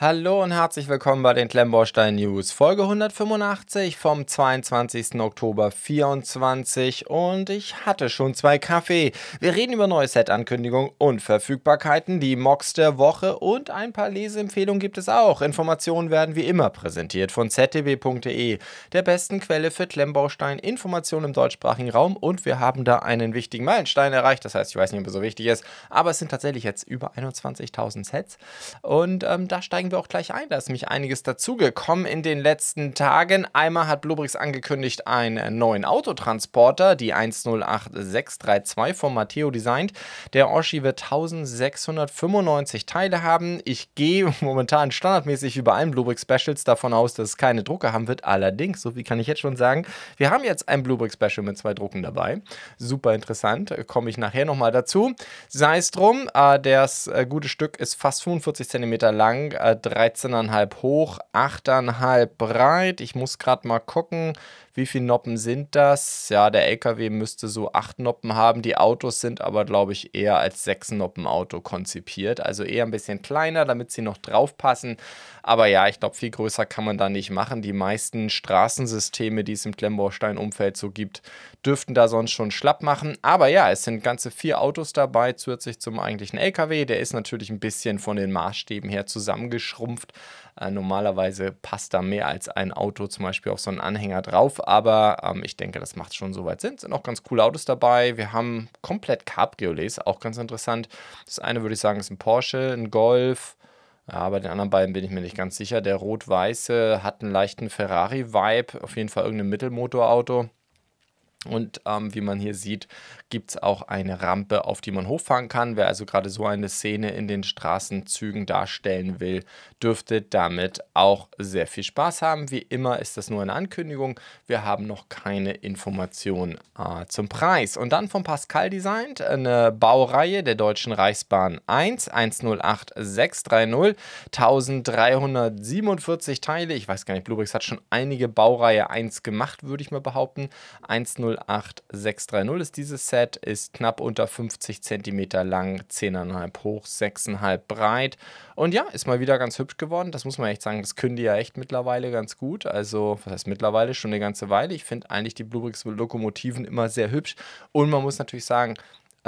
Hallo und herzlich willkommen bei den Klemmbaustein News, Folge 185 vom 22. Oktober 24 und ich hatte schon zwei Kaffee. Wir reden über neue Set-Ankündigungen und Verfügbarkeiten, die Mocks der Woche und ein paar Leseempfehlungen gibt es auch. Informationen werden wie immer präsentiert von ztb.de, der besten Quelle für Klemmbaustein Informationen im deutschsprachigen Raum und wir haben da einen wichtigen Meilenstein erreicht, das heißt, ich weiß nicht, ob es so wichtig ist, aber es sind tatsächlich jetzt über 21.000 Sets und ähm, da steigen steigen wir auch gleich ein. Da ist nämlich einiges dazugekommen in den letzten Tagen. Einmal hat Blubrix angekündigt, einen neuen Autotransporter, die 108632 von Matteo designt. Der Oshi wird 1695 Teile haben. Ich gehe momentan standardmäßig über allen Blubrix Specials davon aus, dass es keine Drucke haben wird. Allerdings, so wie kann ich jetzt schon sagen, wir haben jetzt ein Blubrix Special mit zwei Drucken dabei. Super interessant, komme ich nachher nochmal dazu. Sei es drum, äh, das äh, gute Stück ist fast 45 cm lang, äh, 13,5 hoch, 8,5 breit. Ich muss gerade mal gucken. Wie viele Noppen sind das? Ja, der LKW müsste so acht Noppen haben. Die Autos sind aber, glaube ich, eher als sechs Noppen Auto konzipiert. Also eher ein bisschen kleiner, damit sie noch draufpassen. Aber ja, ich glaube, viel größer kann man da nicht machen. Die meisten Straßensysteme, die es im Klemmbaustein-Umfeld so gibt, dürften da sonst schon schlapp machen. Aber ja, es sind ganze vier Autos dabei, zusätzlich zum eigentlichen LKW. Der ist natürlich ein bisschen von den Maßstäben her zusammengeschrumpft. Äh, normalerweise passt da mehr als ein Auto zum Beispiel auf so einen Anhänger drauf aber ähm, ich denke, das macht schon soweit Sinn. Sind auch ganz coole Autos dabei. Wir haben komplett Cabriolets, auch ganz interessant. Das eine würde ich sagen, ist ein Porsche, ein Golf. Ja, bei den anderen beiden bin ich mir nicht ganz sicher. Der rot-weiße hat einen leichten Ferrari-Vibe, auf jeden Fall irgendein Mittelmotorauto. Und ähm, wie man hier sieht, gibt es auch eine Rampe, auf die man hochfahren kann. Wer also gerade so eine Szene in den Straßenzügen darstellen will, dürfte damit auch sehr viel Spaß haben. Wie immer ist das nur eine Ankündigung. Wir haben noch keine Informationen äh, zum Preis. Und dann von Pascal Designed eine Baureihe der Deutschen Reichsbahn 1 108630 1347 Teile. Ich weiß gar nicht, Bluebricks hat schon einige Baureihe 1 gemacht, würde ich mal behaupten. 108630 ist dieses Set Set ist knapp unter 50 cm lang, 10,5 hoch, 6,5 breit. Und ja, ist mal wieder ganz hübsch geworden. Das muss man echt sagen, das können die ja echt mittlerweile ganz gut. Also, was heißt mittlerweile? Schon eine ganze Weile. Ich finde eigentlich die Bluebricks-Lokomotiven immer sehr hübsch. Und man muss natürlich sagen,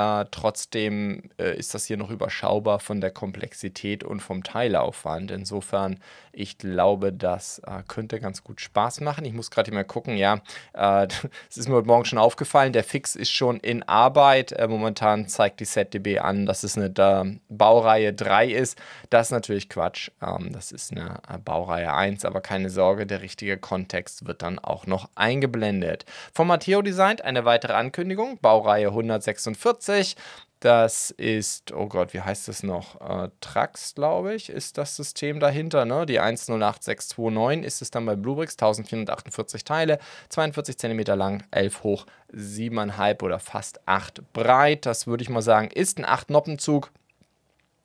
äh, trotzdem äh, ist das hier noch überschaubar von der Komplexität und vom Teileaufwand. Insofern, ich glaube, das äh, könnte ganz gut Spaß machen. Ich muss gerade mal gucken, ja, äh, es ist mir heute Morgen schon aufgefallen, der Fix ist schon in Arbeit. Äh, momentan zeigt die ZDB an, dass es eine äh, Baureihe 3 ist. Das ist natürlich Quatsch. Ähm, das ist eine Baureihe 1, aber keine Sorge, der richtige Kontext wird dann auch noch eingeblendet. Von Matteo Design eine weitere Ankündigung, Baureihe 146. 2020. Das ist, oh Gott, wie heißt das noch? Äh, Trax, glaube ich, ist das System dahinter. Ne? Die 108629 ist es dann bei Bluebricks, 1448 Teile, 42 cm lang, 11 hoch, 7,5 oder fast 8 breit. Das würde ich mal sagen, ist ein 8-Noppenzug.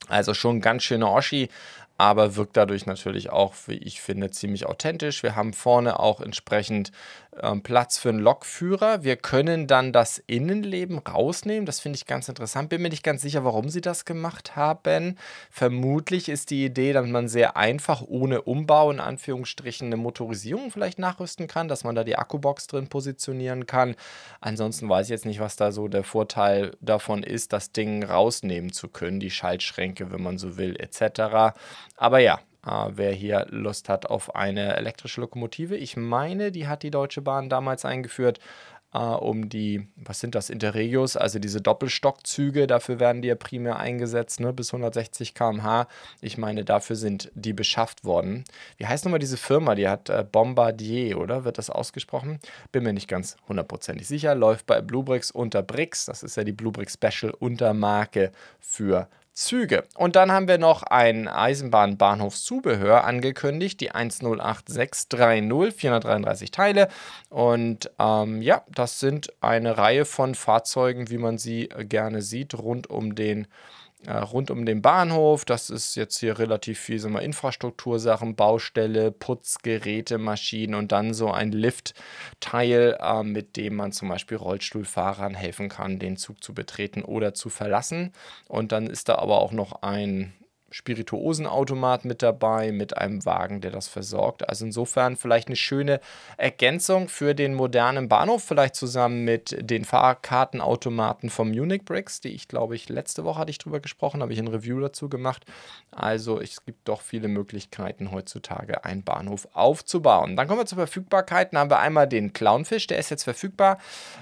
Also schon ganz schöner Oschi aber wirkt dadurch natürlich auch, wie ich finde, ziemlich authentisch. Wir haben vorne auch entsprechend ähm, Platz für einen Lokführer. Wir können dann das Innenleben rausnehmen. Das finde ich ganz interessant. Bin mir nicht ganz sicher, warum sie das gemacht haben. Vermutlich ist die Idee, dass man sehr einfach ohne Umbau in Anführungsstrichen eine Motorisierung vielleicht nachrüsten kann, dass man da die Akkubox drin positionieren kann. Ansonsten weiß ich jetzt nicht, was da so der Vorteil davon ist, das Ding rausnehmen zu können, die Schaltschränke, wenn man so will, etc. Aber ja, Uh, wer hier Lust hat auf eine elektrische Lokomotive. Ich meine, die hat die Deutsche Bahn damals eingeführt, uh, um die, was sind das, Interregios, also diese Doppelstockzüge, dafür werden die ja primär eingesetzt, ne, bis 160 km/h. Ich meine, dafür sind die beschafft worden. Wie heißt nochmal diese Firma? Die hat äh, Bombardier, oder? Wird das ausgesprochen? Bin mir nicht ganz hundertprozentig sicher. Läuft bei Bluebricks unter Bricks. Das ist ja die Bluebricks Special Untermarke für Züge. Und dann haben wir noch ein Eisenbahnbahnhofszubehör angekündigt, die 108630, 433 Teile. Und ähm, ja, das sind eine Reihe von Fahrzeugen, wie man sie gerne sieht, rund um den äh, rund um den Bahnhof. Das ist jetzt hier relativ viel so mal Infrastruktursachen, Baustelle, Putzgeräte, Maschinen und dann so ein Liftteil, äh, mit dem man zum Beispiel Rollstuhlfahrern helfen kann, den Zug zu betreten oder zu verlassen. Und dann ist da aber auch noch ein Spirituosenautomat mit dabei, mit einem Wagen, der das versorgt. Also insofern vielleicht eine schöne Ergänzung für den modernen Bahnhof, vielleicht zusammen mit den Fahrkartenautomaten vom Munich Bricks, die ich glaube ich letzte Woche hatte ich drüber gesprochen, habe ich ein Review dazu gemacht. Also es gibt doch viele Möglichkeiten heutzutage einen Bahnhof aufzubauen. Dann kommen wir zur Verfügbarkeit. Dann haben wir einmal den Clownfisch, der ist jetzt verfügbar.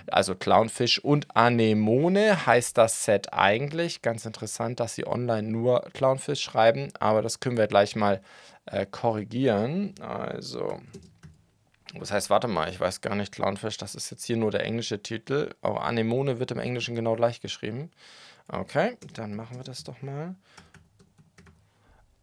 Also Clownfisch und Anemone heißt das Set eigentlich. Ganz interessant, dass sie online nur Clownfisch schreiben, aber das können wir gleich mal äh, korrigieren. Also, das heißt, warte mal, ich weiß gar nicht, Clownfish, das ist jetzt hier nur der englische Titel. Auch Anemone wird im Englischen genau gleich geschrieben. Okay, dann machen wir das doch mal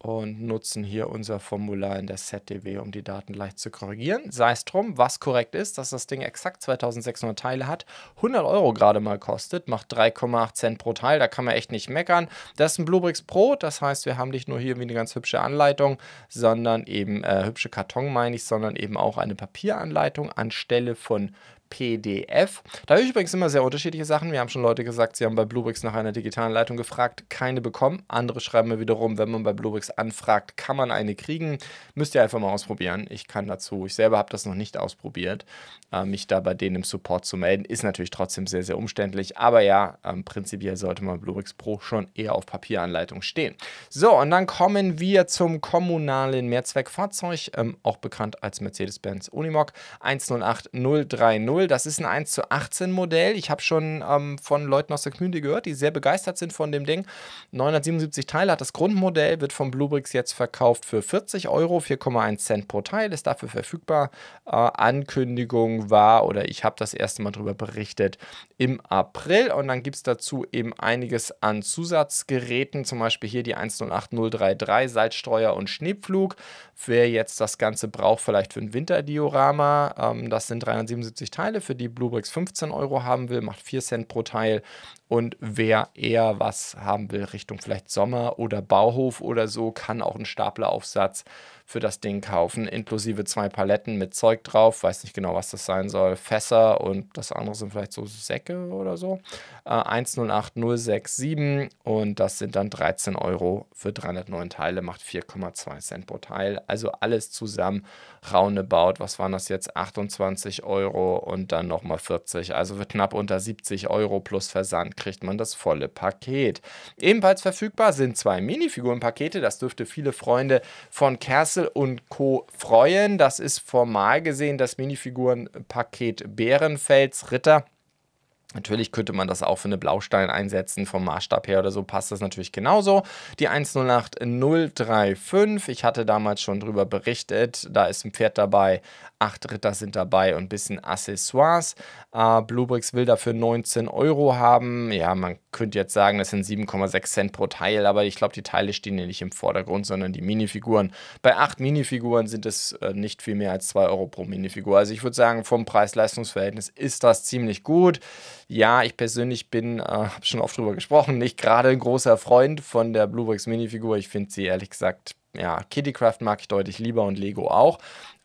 und nutzen hier unser Formular in der ZDW, um die Daten leicht zu korrigieren. Sei es drum, was korrekt ist, dass das Ding exakt 2600 Teile hat, 100 Euro gerade mal kostet, macht 3,8 Cent pro Teil, da kann man echt nicht meckern. Das ist ein Bluebricks Pro, das heißt, wir haben nicht nur hier wie eine ganz hübsche Anleitung, sondern eben, äh, hübsche Karton meine ich, sondern eben auch eine Papieranleitung anstelle von PDF. Da habe ich übrigens immer sehr unterschiedliche Sachen. Wir haben schon Leute gesagt, sie haben bei Bluebricks nach einer digitalen Leitung gefragt, keine bekommen. Andere schreiben mir wiederum, wenn man bei Bluebricks anfragt, kann man eine kriegen. Müsst ihr einfach mal ausprobieren. Ich kann dazu, ich selber habe das noch nicht ausprobiert, äh, mich da bei denen im Support zu melden. Ist natürlich trotzdem sehr, sehr umständlich. Aber ja, ähm, prinzipiell sollte man Bluebricks Pro schon eher auf Papieranleitung stehen. So, und dann kommen wir zum kommunalen Mehrzweckfahrzeug, ähm, auch bekannt als Mercedes-Benz Unimog 108030. Bowl. Das ist ein 1 zu 18 Modell. Ich habe schon ähm, von Leuten aus der Community gehört, die sehr begeistert sind von dem Ding. 977 Teile hat das Grundmodell, wird von Bluebricks jetzt verkauft für 40 Euro, 4,1 Cent pro Teil, ist dafür verfügbar. Äh, Ankündigung war, oder ich habe das erste Mal darüber berichtet, im April. Und dann gibt es dazu eben einiges an Zusatzgeräten, zum Beispiel hier die 108033 Salzstreuer und Schneepflug. Wer jetzt das Ganze braucht, vielleicht für ein Winterdiorama, ähm, das sind 377 Teile. Teile, für die Bluebricks 15 Euro haben will, macht 4 Cent pro Teil. Und wer eher was haben will, Richtung vielleicht Sommer oder Bauhof oder so, kann auch einen Stapleraufsatz für das Ding kaufen, inklusive zwei Paletten mit Zeug drauf, weiß nicht genau, was das sein soll, Fässer und das andere sind vielleicht so Säcke oder so. Äh, 108067 und das sind dann 13 Euro für 309 Teile, macht 4,2 Cent pro Teil. Also alles zusammen roundabout, was waren das jetzt, 28 Euro und dann nochmal 40, also für knapp unter 70 Euro plus Versand kriegt man das volle Paket. Ebenfalls verfügbar sind zwei Minifigurenpakete, das dürfte viele Freunde von Kerse Schnitzel und Co. freuen. Das ist formal gesehen das Minifigurenpaket Bärenfels Ritter Natürlich könnte man das auch für eine Blaustein einsetzen, vom Maßstab her oder so passt das natürlich genauso. Die 108035, ich hatte damals schon drüber berichtet, da ist ein Pferd dabei, acht Ritter sind dabei und ein bisschen Accessoires. Äh, Bluebricks will dafür 19 Euro haben. Ja, man könnte jetzt sagen, das sind 7,6 Cent pro Teil, aber ich glaube, die Teile stehen ja nicht im Vordergrund, sondern die Minifiguren. Bei acht Minifiguren sind es äh, nicht viel mehr als 2 Euro pro Minifigur. Also ich würde sagen, vom Preis-Leistungs-Verhältnis ist das ziemlich gut. Ja, ich persönlich bin, äh, habe schon oft drüber gesprochen, nicht gerade ein großer Freund von der Bluebox Minifigur. Ich finde sie ehrlich gesagt, ja, Kittycraft mag ich deutlich lieber und Lego auch.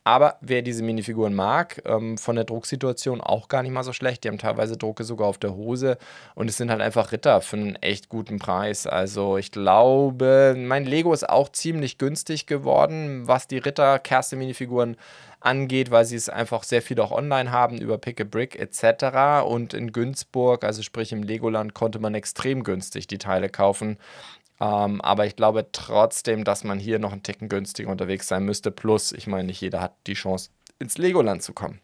Aber wer diese Minifiguren mag, ähm, von der Drucksituation auch gar nicht mal so schlecht. Die haben teilweise Drucke sogar auf der Hose und es sind halt einfach Ritter für einen echt guten Preis. Also ich glaube, mein Lego ist auch ziemlich günstig geworden, was die Ritter-Kerste-Minifiguren angeht, weil sie es einfach sehr viel auch online haben über Pick a Brick etc. Und in Günzburg, also sprich im Legoland, konnte man extrem günstig die Teile kaufen. Ähm, aber ich glaube trotzdem, dass man hier noch einen Ticken günstiger unterwegs sein müsste. Plus, ich meine, nicht jeder hat die Chance, ins Legoland zu kommen.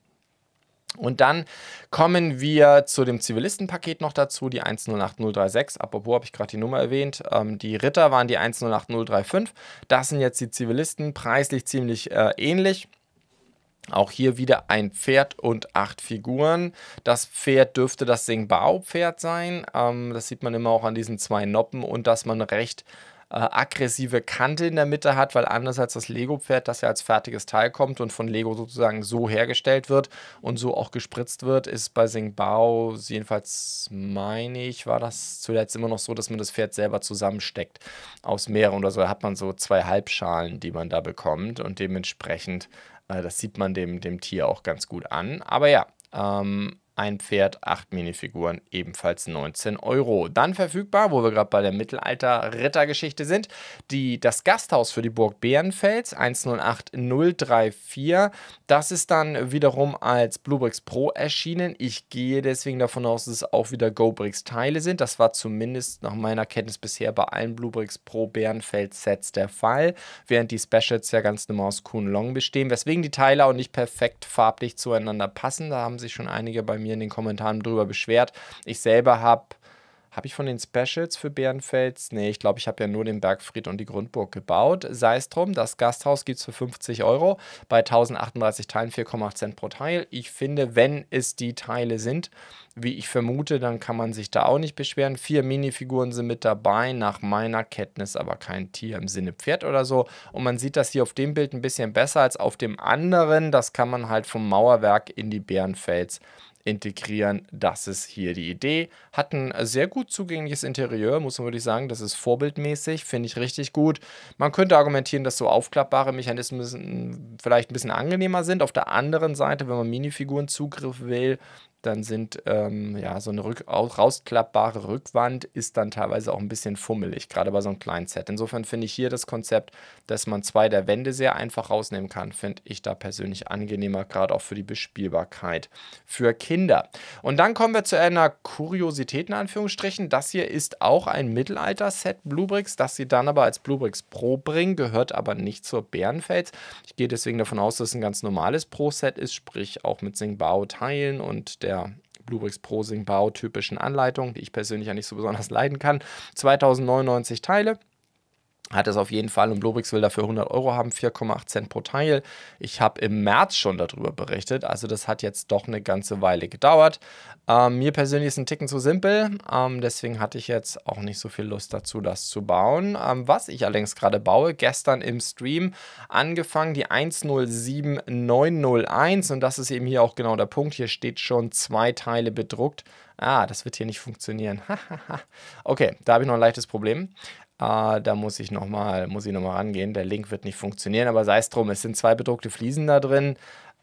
Und dann kommen wir zu dem Zivilistenpaket noch dazu, die 108036. Apropos habe ich gerade die Nummer erwähnt. Ähm, die Ritter waren die 108035. Das sind jetzt die Zivilisten, preislich ziemlich äh, ähnlich. Auch hier wieder ein Pferd und acht Figuren. Das Pferd dürfte das Singbao-Pferd sein. Ähm, das sieht man immer auch an diesen zwei Noppen und dass man recht äh, aggressive Kante in der Mitte hat, weil anders als das Lego-Pferd, das ja als fertiges Teil kommt und von Lego sozusagen so hergestellt wird und so auch gespritzt wird, ist bei Singbao, jedenfalls meine ich, war das zuletzt immer noch so, dass man das Pferd selber zusammensteckt aus mehreren oder so. Da hat man so zwei Halbschalen, die man da bekommt und dementsprechend äh, das sieht man dem, dem Tier auch ganz gut an. Aber ja, ähm, ein Pferd, acht Minifiguren, ebenfalls 19 Euro. Dann verfügbar, wo wir gerade bei der Mittelalter-Rittergeschichte sind, die, das Gasthaus für die Burg Bärenfels 108034. Das ist dann wiederum als Bluebricks Pro erschienen. Ich gehe deswegen davon aus, dass es auch wieder GoBricks-Teile sind. Das war zumindest nach meiner Kenntnis bisher bei allen Bluebricks Pro Bärenfels-Sets der Fall, während die Specials ja ganz normal aus Kuhn Long bestehen, weswegen die Teile auch nicht perfekt farblich zueinander passen. Da haben sich schon einige bei mir in den Kommentaren drüber beschwert. Ich selber habe habe ich von den Specials für Bärenfels? Nee, ich glaube, ich habe ja nur den Bergfried und die Grundburg gebaut. Sei es drum, das Gasthaus gibt es für 50 Euro bei 1038 Teilen, 4,8 Cent pro Teil. Ich finde, wenn es die Teile sind, wie ich vermute, dann kann man sich da auch nicht beschweren. Vier Minifiguren sind mit dabei, nach meiner Kenntnis aber kein Tier im Sinne Pferd oder so. Und man sieht das hier auf dem Bild ein bisschen besser als auf dem anderen. Das kann man halt vom Mauerwerk in die Bärenfels integrieren. Das ist hier die Idee. Hat ein sehr gut zugängliches Interieur, muss man wirklich sagen. Das ist vorbildmäßig, finde ich richtig gut. Man könnte argumentieren, dass so aufklappbare Mechanismen vielleicht ein bisschen angenehmer sind. Auf der anderen Seite, wenn man Minifiguren Zugriff will, dann sind ähm, ja so eine rück rausklappbare Rückwand ist dann teilweise auch ein bisschen fummelig, gerade bei so einem kleinen Set. Insofern finde ich hier das Konzept, dass man zwei der Wände sehr einfach rausnehmen kann, finde ich da persönlich angenehmer, gerade auch für die Bespielbarkeit für Kinder. Und dann kommen wir zu einer Kuriosität in Anführungsstrichen. Das hier ist auch ein Mittelalter-Set Bluebricks, das sie dann aber als Bluebricks Pro bringen, gehört aber nicht zur Bärenfels. Ich gehe deswegen davon aus, dass es ein ganz normales Pro-Set ist, sprich auch mit Singbao Teilen und der der Bluebricks Prosing bautypischen Anleitung, die ich persönlich ja nicht so besonders leiden kann. 2099 Teile hat es auf jeden Fall und Blobrix will dafür 100 Euro haben, 4,8 Cent pro Teil. Ich habe im März schon darüber berichtet, also das hat jetzt doch eine ganze Weile gedauert. Ähm, mir persönlich ist ein Ticken zu simpel, ähm, deswegen hatte ich jetzt auch nicht so viel Lust dazu, das zu bauen. Ähm, was ich allerdings gerade baue, gestern im Stream angefangen, die 107901 und das ist eben hier auch genau der Punkt, hier steht schon zwei Teile bedruckt. Ah, das wird hier nicht funktionieren. okay, da habe ich noch ein leichtes Problem. Uh, da muss ich nochmal noch, rangehen. Der Link wird nicht funktionieren, aber sei es drum. Es sind zwei bedruckte Fliesen da drin.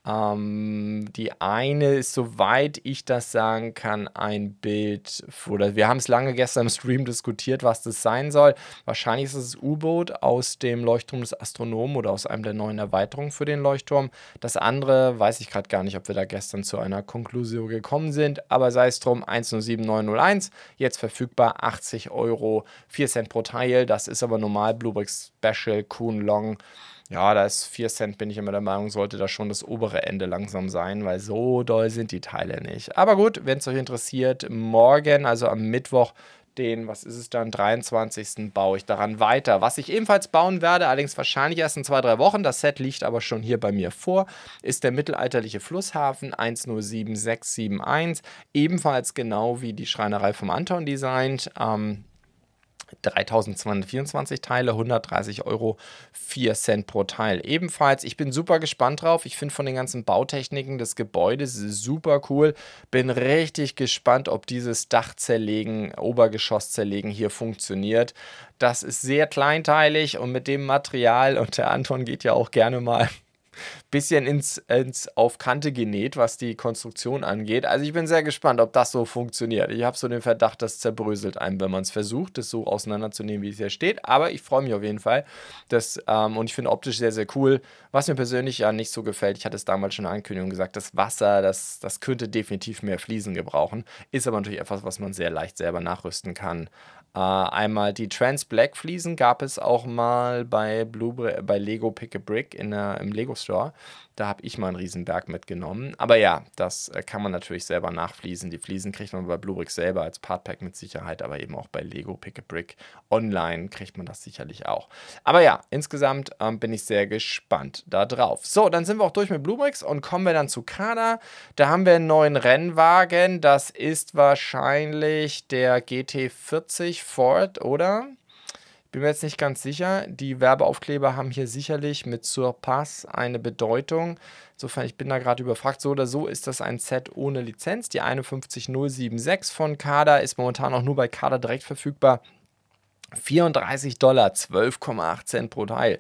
Ähm, die eine ist, soweit ich das sagen kann, ein Bild, oder wir haben es lange gestern im Stream diskutiert, was das sein soll. Wahrscheinlich ist es das U-Boot aus dem Leuchtturm des Astronomen oder aus einem der neuen Erweiterungen für den Leuchtturm. Das andere weiß ich gerade gar nicht, ob wir da gestern zu einer Konklusion gekommen sind, aber sei es drum, 107901, jetzt verfügbar, 80 Euro, 4 Cent pro Teil. Das ist aber normal Bluebrick Special, Kuhn Long ja, da ist 4 Cent, bin ich immer der Meinung, sollte da schon das obere Ende langsam sein, weil so doll sind die Teile nicht. Aber gut, wenn es euch interessiert, morgen, also am Mittwoch, den, was ist es dann, 23. baue ich daran weiter. Was ich ebenfalls bauen werde, allerdings wahrscheinlich erst in zwei, drei Wochen, das Set liegt aber schon hier bei mir vor, ist der mittelalterliche Flusshafen 107671, ebenfalls genau wie die Schreinerei vom Anton designt. Ähm, 3224 Teile, 130 Euro, 4 Cent pro Teil. Ebenfalls, ich bin super gespannt drauf. Ich finde von den ganzen Bautechniken des Gebäudes super cool. Bin richtig gespannt, ob dieses Dach zerlegen, Obergeschoss zerlegen hier funktioniert. Das ist sehr kleinteilig und mit dem Material, und der Anton geht ja auch gerne mal bisschen ins, ins auf Kante genäht, was die Konstruktion angeht. Also ich bin sehr gespannt, ob das so funktioniert. Ich habe so den Verdacht, das zerbröselt einem, wenn man es versucht, das so auseinanderzunehmen, wie es hier steht. Aber ich freue mich auf jeden Fall. Das, ähm, und ich finde optisch sehr, sehr cool. Was mir persönlich ja nicht so gefällt, ich hatte es damals schon in der Ankündigung gesagt, das Wasser, das, das könnte definitiv mehr Fliesen gebrauchen. Ist aber natürlich etwas, was man sehr leicht selber nachrüsten kann. Äh, einmal die Trans Black Fliesen gab es auch mal bei, Blue, bei Lego Pick a Brick in der, im Lego Store. Da habe ich mal einen Riesenberg mitgenommen. Aber ja, das äh, kann man natürlich selber nachfließen. Die Fliesen kriegt man bei Blue Brick selber als Partpack mit Sicherheit, aber eben auch bei Lego Pick a Brick online kriegt man das sicherlich auch. Aber ja, insgesamt ähm, bin ich sehr gespannt da drauf. So, dann sind wir auch durch mit Blue Bricks und kommen wir dann zu Kader. Da haben wir einen neuen Rennwagen. Das ist wahrscheinlich der GT40 ich, Ford oder? bin mir jetzt nicht ganz sicher. Die Werbeaufkleber haben hier sicherlich mit Surpass eine Bedeutung. Insofern, ich bin da gerade überfragt. So oder so ist das ein Set ohne Lizenz. Die 51076 von Kader ist momentan auch nur bei Kader direkt verfügbar. 34 Dollar, 12,8 Cent pro Teil.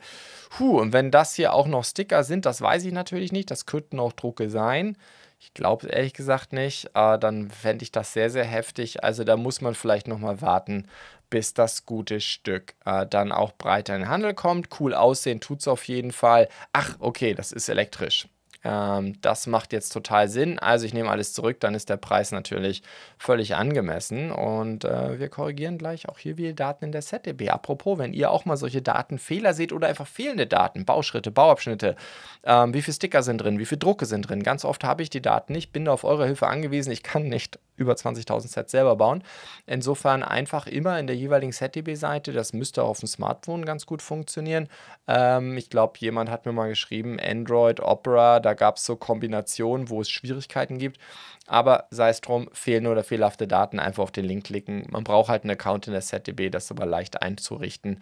Puh, und wenn das hier auch noch Sticker sind, das weiß ich natürlich nicht. Das könnten auch Drucke sein. Ich glaube ehrlich gesagt nicht. Äh, dann fände ich das sehr, sehr heftig. Also da muss man vielleicht nochmal warten, bis das gute Stück äh, dann auch breiter in den Handel kommt. Cool aussehen tut es auf jeden Fall. Ach, okay, das ist elektrisch. Ähm, das macht jetzt total Sinn. Also ich nehme alles zurück, dann ist der Preis natürlich völlig angemessen. Und äh, wir korrigieren gleich auch hier wieder Daten in der ZDB. Apropos, wenn ihr auch mal solche Datenfehler seht oder einfach fehlende Daten, Bauschritte, Bauabschnitte, ähm, wie viele Sticker sind drin, wie viele Drucke sind drin. Ganz oft habe ich die Daten nicht, bin da auf eure Hilfe angewiesen. Ich kann nicht über 20.000 Sets selber bauen. Insofern einfach immer in der jeweiligen SetDB-Seite, das müsste auch auf dem Smartphone ganz gut funktionieren. Ähm, ich glaube, jemand hat mir mal geschrieben, Android, Opera, da gab es so Kombinationen, wo es Schwierigkeiten gibt. Aber sei es drum, fehlende oder fehlerhafte Daten, einfach auf den Link klicken. Man braucht halt einen Account in der SetDB, das ist aber leicht einzurichten.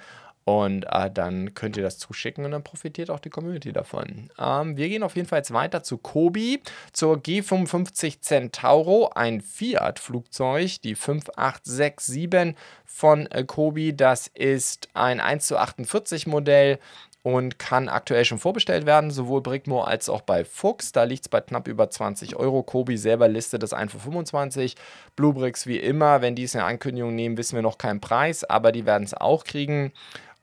Und äh, dann könnt ihr das zuschicken und dann profitiert auch die Community davon. Ähm, wir gehen auf jeden Fall jetzt weiter zu Kobi, zur G55 Centauro, ein Fiat-Flugzeug, die 5867 von äh, Kobi. Das ist ein 1 zu 48 Modell und kann aktuell schon vorbestellt werden, sowohl Brickmo als auch bei Fuchs. Da liegt es bei knapp über 20 Euro. Kobi selber listet das 1 für 25. Bluebricks wie immer, wenn die es in Ankündigung nehmen, wissen wir noch keinen Preis, aber die werden es auch kriegen.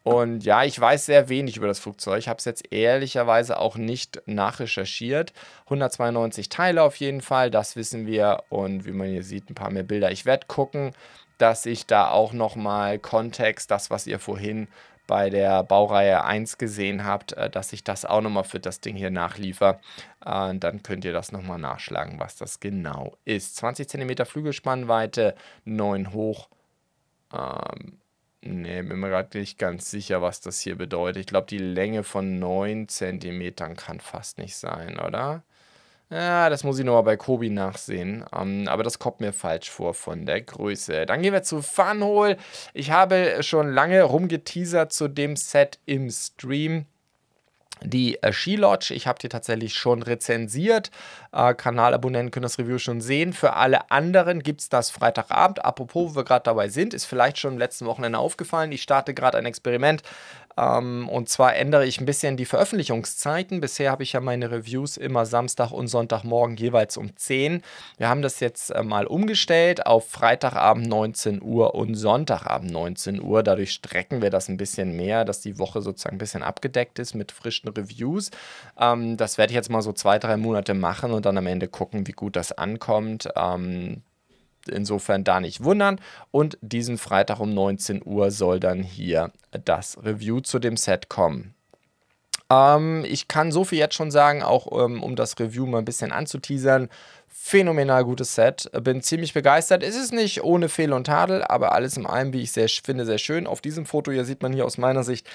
Und ja, ich weiß sehr wenig über das Flugzeug. Ich habe es jetzt ehrlicherweise auch nicht nachrecherchiert. 192 Teile auf jeden Fall, das wissen wir. Und wie man hier sieht, ein paar mehr Bilder. Ich werde gucken, dass ich da auch nochmal Kontext, das, was ihr vorhin bei der Baureihe 1 gesehen habt, äh, dass ich das auch nochmal für das Ding hier nachliefer. Äh, dann könnt ihr das nochmal nachschlagen, was das genau ist. 20 cm Flügelspannweite, 9 hoch. Ähm, Nee, bin mir gerade nicht ganz sicher, was das hier bedeutet. Ich glaube, die Länge von 9 cm kann fast nicht sein, oder? Ja, das muss ich nochmal bei Kobi nachsehen. Um, ähm, aber das kommt mir falsch vor von der Größe. Dann gehen wir zu Funhole. Ich habe schon lange rumgeteasert zu dem Set im Stream die äh, Ski Lodge. Ich habe die tatsächlich schon rezensiert. Äh, Kanalabonnenten können das Review schon sehen. Für alle anderen gibt es das Freitagabend. Apropos, wo wir gerade dabei sind, ist vielleicht schon im letzten Wochenende aufgefallen. Ich starte gerade ein Experiment ähm, und zwar ändere ich ein bisschen die Veröffentlichungszeiten. Bisher habe ich ja meine Reviews immer Samstag und Sonntagmorgen jeweils um 10. Wir haben das jetzt äh, mal umgestellt auf Freitagabend 19 Uhr und Sonntagabend 19 Uhr. Dadurch strecken wir das ein bisschen mehr, dass die Woche sozusagen ein bisschen abgedeckt ist mit frischen Reviews. Ähm, das werde ich jetzt mal so zwei, drei Monate machen und dann am Ende gucken, wie gut das ankommt. Ähm, insofern da nicht wundern. Und diesen Freitag um 19 Uhr soll dann hier das Review zu dem Set kommen. Ähm, ich kann so viel jetzt schon sagen, auch ähm, um das Review mal ein bisschen anzuteasern. Phänomenal gutes Set. Bin ziemlich begeistert. Es ist nicht ohne Fehl und Tadel, aber alles in allem, wie ich sehr, finde, sehr schön. Auf diesem Foto hier sieht man hier aus meiner Sicht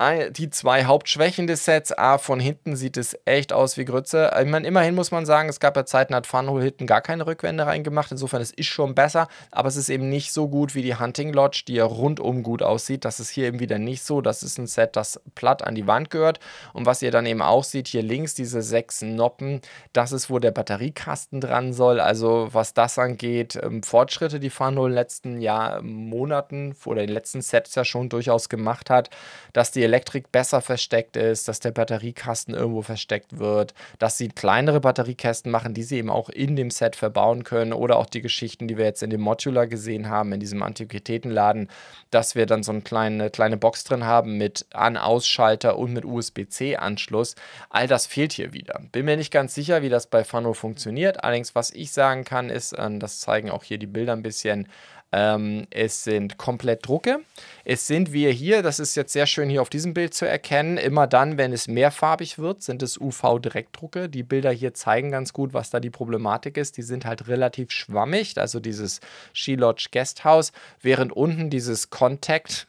Ah, die zwei Hauptschwächen des Sets. A, von hinten sieht es echt aus wie Grütze. Ich meine, immerhin muss man sagen, es gab ja Zeiten, hat Funhole hinten gar keine Rückwände reingemacht. Insofern, es ist schon besser, aber es ist eben nicht so gut wie die Hunting Lodge, die ja rundum gut aussieht. Das ist hier eben wieder nicht so. Das ist ein Set, das platt an die Wand gehört. Und was ihr dann eben auch seht, hier links diese sechs Noppen, das ist, wo der Batteriekasten dran soll. Also, was das angeht, ähm, Fortschritte, die Funhole in den letzten Jahr, Monaten oder in den letzten Sets ja schon durchaus gemacht hat, dass die Elektrik besser versteckt ist, dass der Batteriekasten irgendwo versteckt wird, dass sie kleinere Batteriekästen machen, die sie eben auch in dem Set verbauen können oder auch die Geschichten, die wir jetzt in dem Modular gesehen haben, in diesem Antiquitätenladen, dass wir dann so eine kleine, kleine Box drin haben mit An-Ausschalter und mit USB-C-Anschluss. All das fehlt hier wieder. Bin mir nicht ganz sicher, wie das bei Fano funktioniert. Allerdings, was ich sagen kann, ist, ähm, das zeigen auch hier die Bilder ein bisschen, ähm, es sind komplett Drucke. Es sind wir hier, das ist jetzt sehr schön hier auf diesem Bild zu erkennen, immer dann, wenn es mehrfarbig wird, sind es UV-Direktdrucke. Die Bilder hier zeigen ganz gut, was da die Problematik ist. Die sind halt relativ schwammig, also dieses Ski Lodge Guesthouse, während unten dieses Contact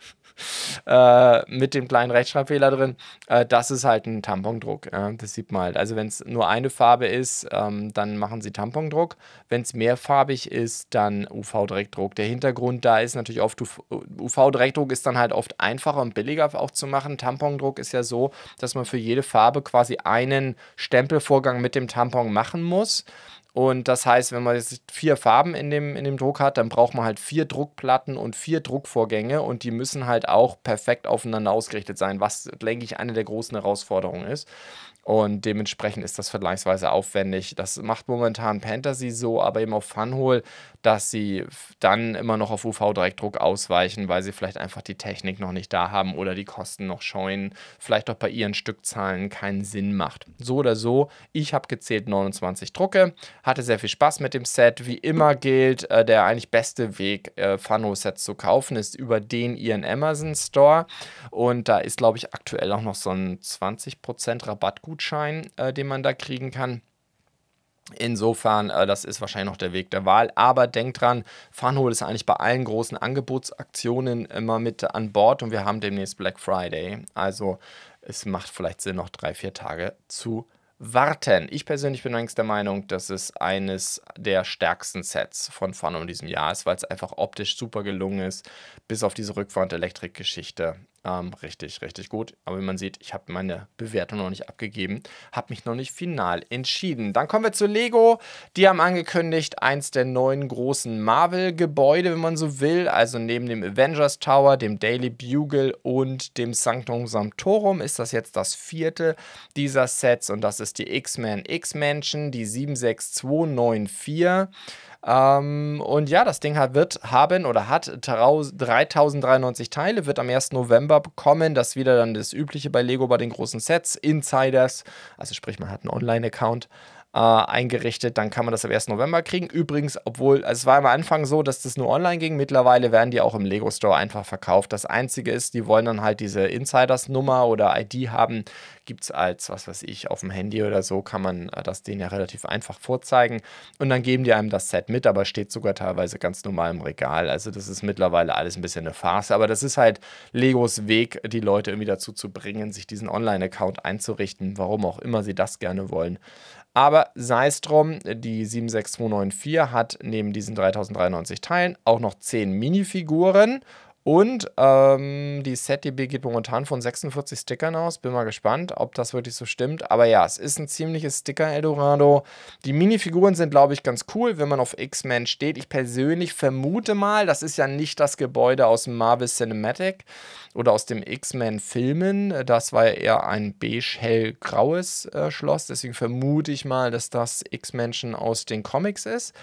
äh, mit dem kleinen Rechtschreibfehler drin, äh, das ist halt ein Tampondruck. Ja? Das sieht man halt. Also wenn es nur eine Farbe ist, ähm, dann machen sie Tampondruck. Wenn es mehrfarbig ist, dann UV-Direktdruck. Der Hintergrund da ist natürlich oft, UV-Direktdruck ist dann halt oft einfacher und billiger auch zu machen. Tampondruck ist ja so, dass man für jede Farbe quasi einen Stempelvorgang mit dem Tampon machen muss. Und das heißt, wenn man jetzt vier Farben in dem, in dem Druck hat, dann braucht man halt vier Druckplatten und vier Druckvorgänge und die müssen halt auch perfekt aufeinander ausgerichtet sein, was, denke ich, eine der großen Herausforderungen ist. Und dementsprechend ist das vergleichsweise aufwendig. Das macht momentan Fantasy so, aber eben auf Funhole dass sie dann immer noch auf UV-Direktdruck ausweichen, weil sie vielleicht einfach die Technik noch nicht da haben oder die Kosten noch scheuen, vielleicht auch bei ihren Stückzahlen keinen Sinn macht. So oder so, ich habe gezählt 29 Drucke, hatte sehr viel Spaß mit dem Set. Wie immer gilt, äh, der eigentlich beste Weg, äh, Fano-Sets zu kaufen, ist über den ihren Amazon Store und da ist, glaube ich, aktuell auch noch so ein 20% Rabattgutschein, äh, den man da kriegen kann. Insofern, äh, das ist wahrscheinlich noch der Weg der Wahl. Aber denkt dran, Funhole ist eigentlich bei allen großen Angebotsaktionen immer mit an Bord und wir haben demnächst Black Friday. Also es macht vielleicht Sinn, noch drei, vier Tage zu warten. Ich persönlich bin längst der Meinung, dass es eines der stärksten Sets von Funhole in diesem Jahr ist, weil es einfach optisch super gelungen ist, bis auf diese Rückwand-Elektrik-Geschichte. Ähm, richtig, richtig gut. Aber wie man sieht, ich habe meine Bewertung noch nicht abgegeben, habe mich noch nicht final entschieden. Dann kommen wir zu Lego. Die haben angekündigt, eins der neuen großen Marvel-Gebäude, wenn man so will. Also neben dem Avengers Tower, dem Daily Bugle und dem Sanctum Sanctorum ist das jetzt das vierte dieser Sets. Und das ist die X-Men X-Mansion, die 76294. Ähm, und ja, das Ding hat, wird haben oder hat 3093 Teile, wird am 1. November bekommen. Das ist wieder dann das Übliche bei Lego bei den großen Sets, Insiders, also sprich, man hat einen Online-Account äh, eingerichtet. Dann kann man das ab 1. November kriegen. Übrigens, obwohl, also es war am Anfang so, dass das nur online ging. Mittlerweile werden die auch im Lego Store einfach verkauft. Das Einzige ist, die wollen dann halt diese Insiders-Nummer oder ID haben. Gibt es als, was weiß ich, auf dem Handy oder so, kann man äh, das denen ja relativ einfach vorzeigen. Und dann geben die einem das Set mit, aber steht sogar teilweise ganz normal im Regal. Also das ist mittlerweile alles ein bisschen eine Farce. Aber das ist halt Legos Weg, die Leute irgendwie dazu zu bringen, sich diesen Online-Account einzurichten, warum auch immer sie das gerne wollen. Aber sei es drum, die 76294 hat neben diesen 3093 Teilen auch noch 10 Minifiguren und ähm, die SetDB geht momentan von 46 Stickern aus. Bin mal gespannt, ob das wirklich so stimmt. Aber ja, es ist ein ziemliches Sticker-Eldorado. Die Minifiguren sind, glaube ich, ganz cool, wenn man auf X-Men steht. Ich persönlich vermute mal, das ist ja nicht das Gebäude aus Marvel Cinematic oder aus dem X-Men-Filmen. Das war ja eher ein beige-hellgraues äh, Schloss. Deswegen vermute ich mal, dass das X-Menschen aus den Comics ist.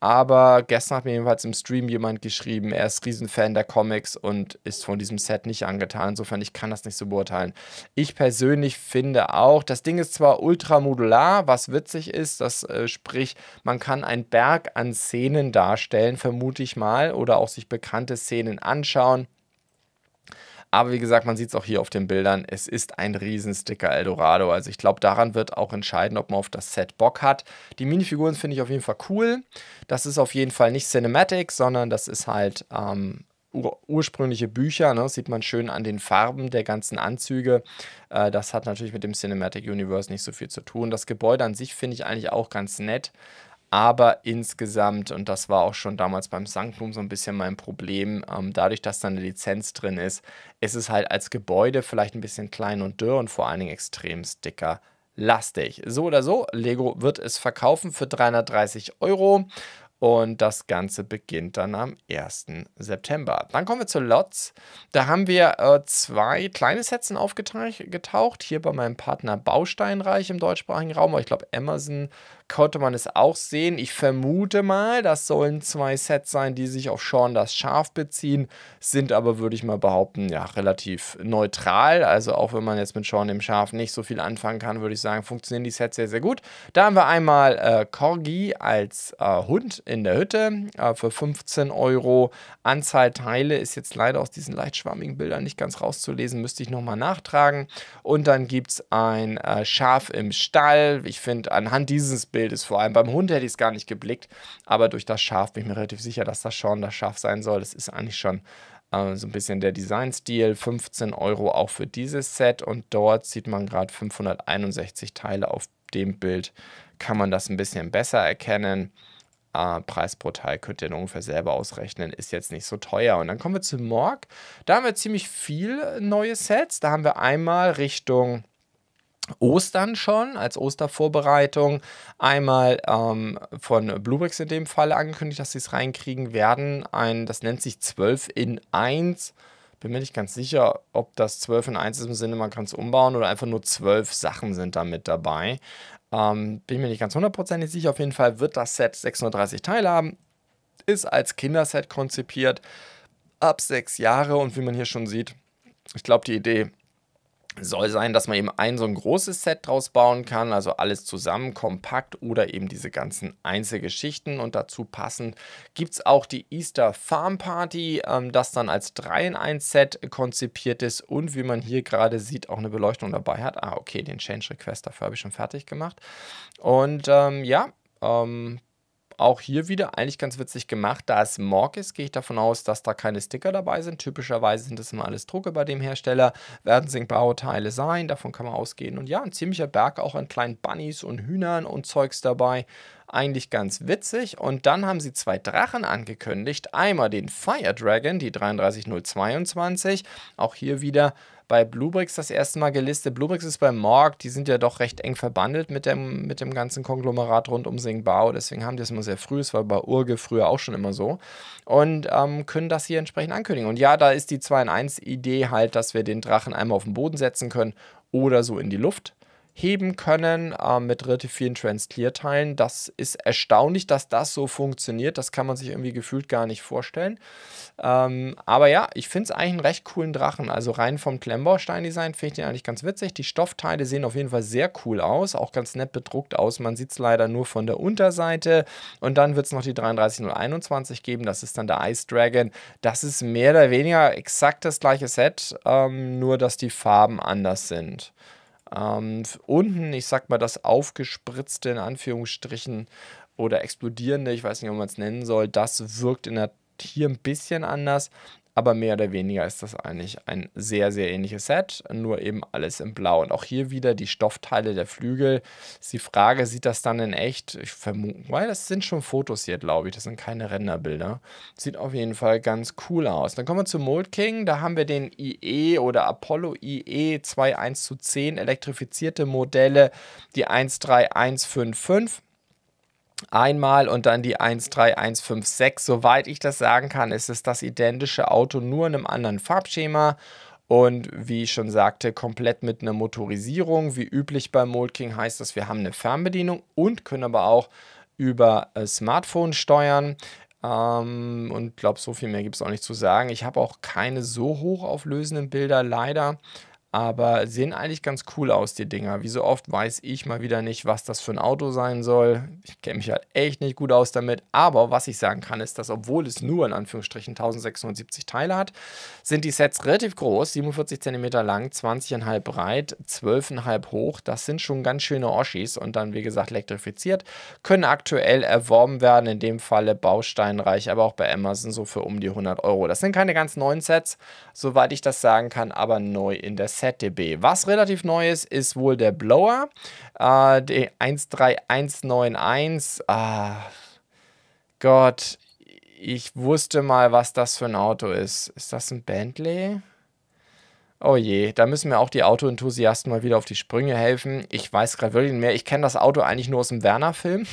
Aber gestern hat mir jedenfalls im Stream jemand geschrieben, er ist Riesenfan der Comics und ist von diesem Set nicht angetan. Insofern, ich kann das nicht so beurteilen. Ich persönlich finde auch, das Ding ist zwar ultramodular, was witzig ist, dass, äh, sprich, man kann einen Berg an Szenen darstellen, vermute ich mal, oder auch sich bekannte Szenen anschauen. Aber wie gesagt, man sieht es auch hier auf den Bildern, es ist ein Riesensticker Eldorado. Also ich glaube, daran wird auch entscheiden, ob man auf das Set Bock hat. Die Minifiguren finde ich auf jeden Fall cool. Das ist auf jeden Fall nicht Cinematic, sondern das ist halt ähm, ur ursprüngliche Bücher. Ne? Das sieht man schön an den Farben der ganzen Anzüge. Äh, das hat natürlich mit dem Cinematic Universe nicht so viel zu tun. Das Gebäude an sich finde ich eigentlich auch ganz nett. Aber insgesamt, und das war auch schon damals beim Sanktum so ein bisschen mein Problem, ähm, dadurch, dass da eine Lizenz drin ist, ist es halt als Gebäude vielleicht ein bisschen klein und dürr und vor allen Dingen extrem stickerlastig. So oder so, Lego wird es verkaufen für 330 Euro. Und das Ganze beginnt dann am 1. September. Dann kommen wir zu Lots. Da haben wir äh, zwei kleine Sets aufgetaucht. Hier bei meinem Partner Bausteinreich im deutschsprachigen Raum. ich glaube, Amazon konnte man es auch sehen. Ich vermute mal, das sollen zwei Sets sein, die sich auf Sean das Schaf beziehen, sind aber, würde ich mal behaupten, ja, relativ neutral. Also auch wenn man jetzt mit Sean dem Schaf nicht so viel anfangen kann, würde ich sagen, funktionieren die Sets sehr, sehr gut. Da haben wir einmal äh, Corgi als äh, Hund in der Hütte äh, für 15 Euro. Anzahl Teile ist jetzt leider aus diesen leicht schwammigen Bildern nicht ganz rauszulesen, müsste ich nochmal nachtragen. Und dann gibt es ein äh, Schaf im Stall. Ich finde, anhand dieses Bildes wild ist. Vor allem beim Hund hätte ich es gar nicht geblickt, aber durch das Schaf bin ich mir relativ sicher, dass das schon das Schaf sein soll. Das ist eigentlich schon äh, so ein bisschen der Designstil. 15 Euro auch für dieses Set und dort sieht man gerade 561 Teile auf dem Bild. Kann man das ein bisschen besser erkennen. Uh, Preis pro Teil könnt ihr ungefähr selber ausrechnen, ist jetzt nicht so teuer. Und dann kommen wir zu Morg. Da haben wir ziemlich viel neue Sets. Da haben wir einmal Richtung Ostern schon als Ostervorbereitung einmal ähm, von Bluebricks in dem Fall angekündigt, dass sie es reinkriegen werden. Ein, das nennt sich 12 in 1. Bin mir nicht ganz sicher, ob das 12 in 1 ist im Sinne, man kann es umbauen oder einfach nur 12 Sachen sind da mit dabei. Ähm, bin mir nicht ganz hundertprozentig sicher. Auf jeden Fall wird das Set 630 Teile haben. Ist als Kinderset konzipiert. Ab 6 Jahre und wie man hier schon sieht, ich glaube, die Idee soll sein, dass man eben ein so ein großes Set draus bauen kann, also alles zusammen kompakt oder eben diese ganzen Einzelgeschichten und dazu passend gibt es auch die Easter Farm Party, ähm, das dann als 3 in 1 Set konzipiert ist und wie man hier gerade sieht, auch eine Beleuchtung dabei hat. Ah, okay, den Change Request dafür habe ich schon fertig gemacht. Und ähm, ja, ähm, auch hier wieder eigentlich ganz witzig gemacht. Da es Morg ist, gehe ich davon aus, dass da keine Sticker dabei sind. Typischerweise sind das immer alles Drucke bei dem Hersteller. Werden sinkbare Teile sein, davon kann man ausgehen. Und ja, ein ziemlicher Berg auch an kleinen Bunnies und Hühnern und Zeugs dabei eigentlich ganz witzig. Und dann haben sie zwei Drachen angekündigt. Einmal den Fire Dragon, die 33022. Auch hier wieder bei Bluebricks das erste Mal gelistet. Bluebricks ist bei Morg, die sind ja doch recht eng verbandelt mit dem, mit dem ganzen Konglomerat rund um Singbao. Deswegen haben die das immer sehr früh. Es war bei Urge früher auch schon immer so. Und ähm, können das hier entsprechend ankündigen. Und ja, da ist die 2 in 1 Idee halt, dass wir den Drachen einmal auf den Boden setzen können oder so in die Luft heben können äh, mit relativ vielen trans clear teilen Das ist erstaunlich, dass das so funktioniert. Das kann man sich irgendwie gefühlt gar nicht vorstellen. Ähm, aber ja, ich finde es eigentlich einen recht coolen Drachen. Also rein vom Klemmbaustein-Design finde ich den eigentlich ganz witzig. Die Stoffteile sehen auf jeden Fall sehr cool aus, auch ganz nett bedruckt aus. Man sieht es leider nur von der Unterseite. Und dann wird es noch die 33021 geben. Das ist dann der Ice Dragon. Das ist mehr oder weniger exakt das gleiche Set, ähm, nur dass die Farben anders sind ähm, unten, ich sag mal, das aufgespritzte in Anführungsstrichen oder explodierende, ich weiß nicht, ob man es nennen soll, das wirkt in der hier ein bisschen anders aber mehr oder weniger ist das eigentlich ein sehr, sehr ähnliches Set, nur eben alles in Blau. Und auch hier wieder die Stoffteile der Flügel. Ist die Frage, sieht das dann in echt? Ich vermute, weil das sind schon Fotos hier, glaube ich. Das sind keine Renderbilder. Sieht auf jeden Fall ganz cool aus. Dann kommen wir zu Mold King. Da haben wir den IE oder Apollo IE 21 zu 10 elektrifizierte Modelle, die 13155 einmal und dann die 13156. Soweit ich das sagen kann, ist es das identische Auto nur in einem anderen Farbschema. Und wie ich schon sagte, komplett mit einer Motorisierung. Wie üblich beim Mold heißt das, wir haben eine Fernbedienung und können aber auch über äh, Smartphone steuern. Ähm, und glaube, so viel mehr gibt es auch nicht zu sagen. Ich habe auch keine so hochauflösenden Bilder, leider. Aber sehen eigentlich ganz cool aus, die Dinger. Wie so oft weiß ich mal wieder nicht, was das für ein Auto sein soll. Ich kenne mich halt echt nicht gut aus damit. Aber was ich sagen kann, ist, dass obwohl es nur in Anführungsstrichen 1670 Teile hat, sind die Sets relativ groß, 47 cm lang, 20,5 breit, 12,5 hoch. Das sind schon ganz schöne Oschis und dann, wie gesagt, elektrifiziert. Können aktuell erworben werden, in dem Falle Bausteinreich, aber auch bei Amazon so für um die 100 Euro. Das sind keine ganz neuen Sets, soweit ich das sagen kann, aber neu in der ZDB. Was relativ neu ist, ist wohl der Blower. Äh, die 13191. Ah, Gott, ich wusste mal, was das für ein Auto ist. Ist das ein Bentley? Oh je, da müssen mir auch die Autoenthusiasten mal wieder auf die Sprünge helfen. Ich weiß gerade wirklich nicht mehr. Ich kenne das Auto eigentlich nur aus dem Werner-Film.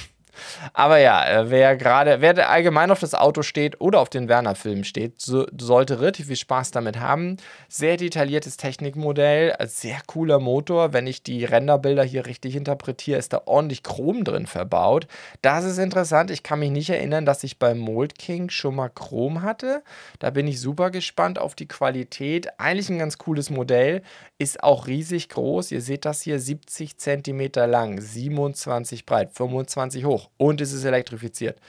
Aber ja, äh, wer gerade, wer allgemein auf das Auto steht oder auf den Werner-Film steht, so, sollte relativ viel Spaß damit haben. Sehr detailliertes Technikmodell, sehr cooler Motor. Wenn ich die Renderbilder hier richtig interpretiere, ist da ordentlich Chrom drin verbaut. Das ist interessant. Ich kann mich nicht erinnern, dass ich beim Mold King schon mal Chrom hatte. Da bin ich super gespannt auf die Qualität. Eigentlich ein ganz cooles Modell, ist auch riesig groß. Ihr seht das hier, 70 cm lang, 27 breit, 25 hoch und es ist elektrifiziert.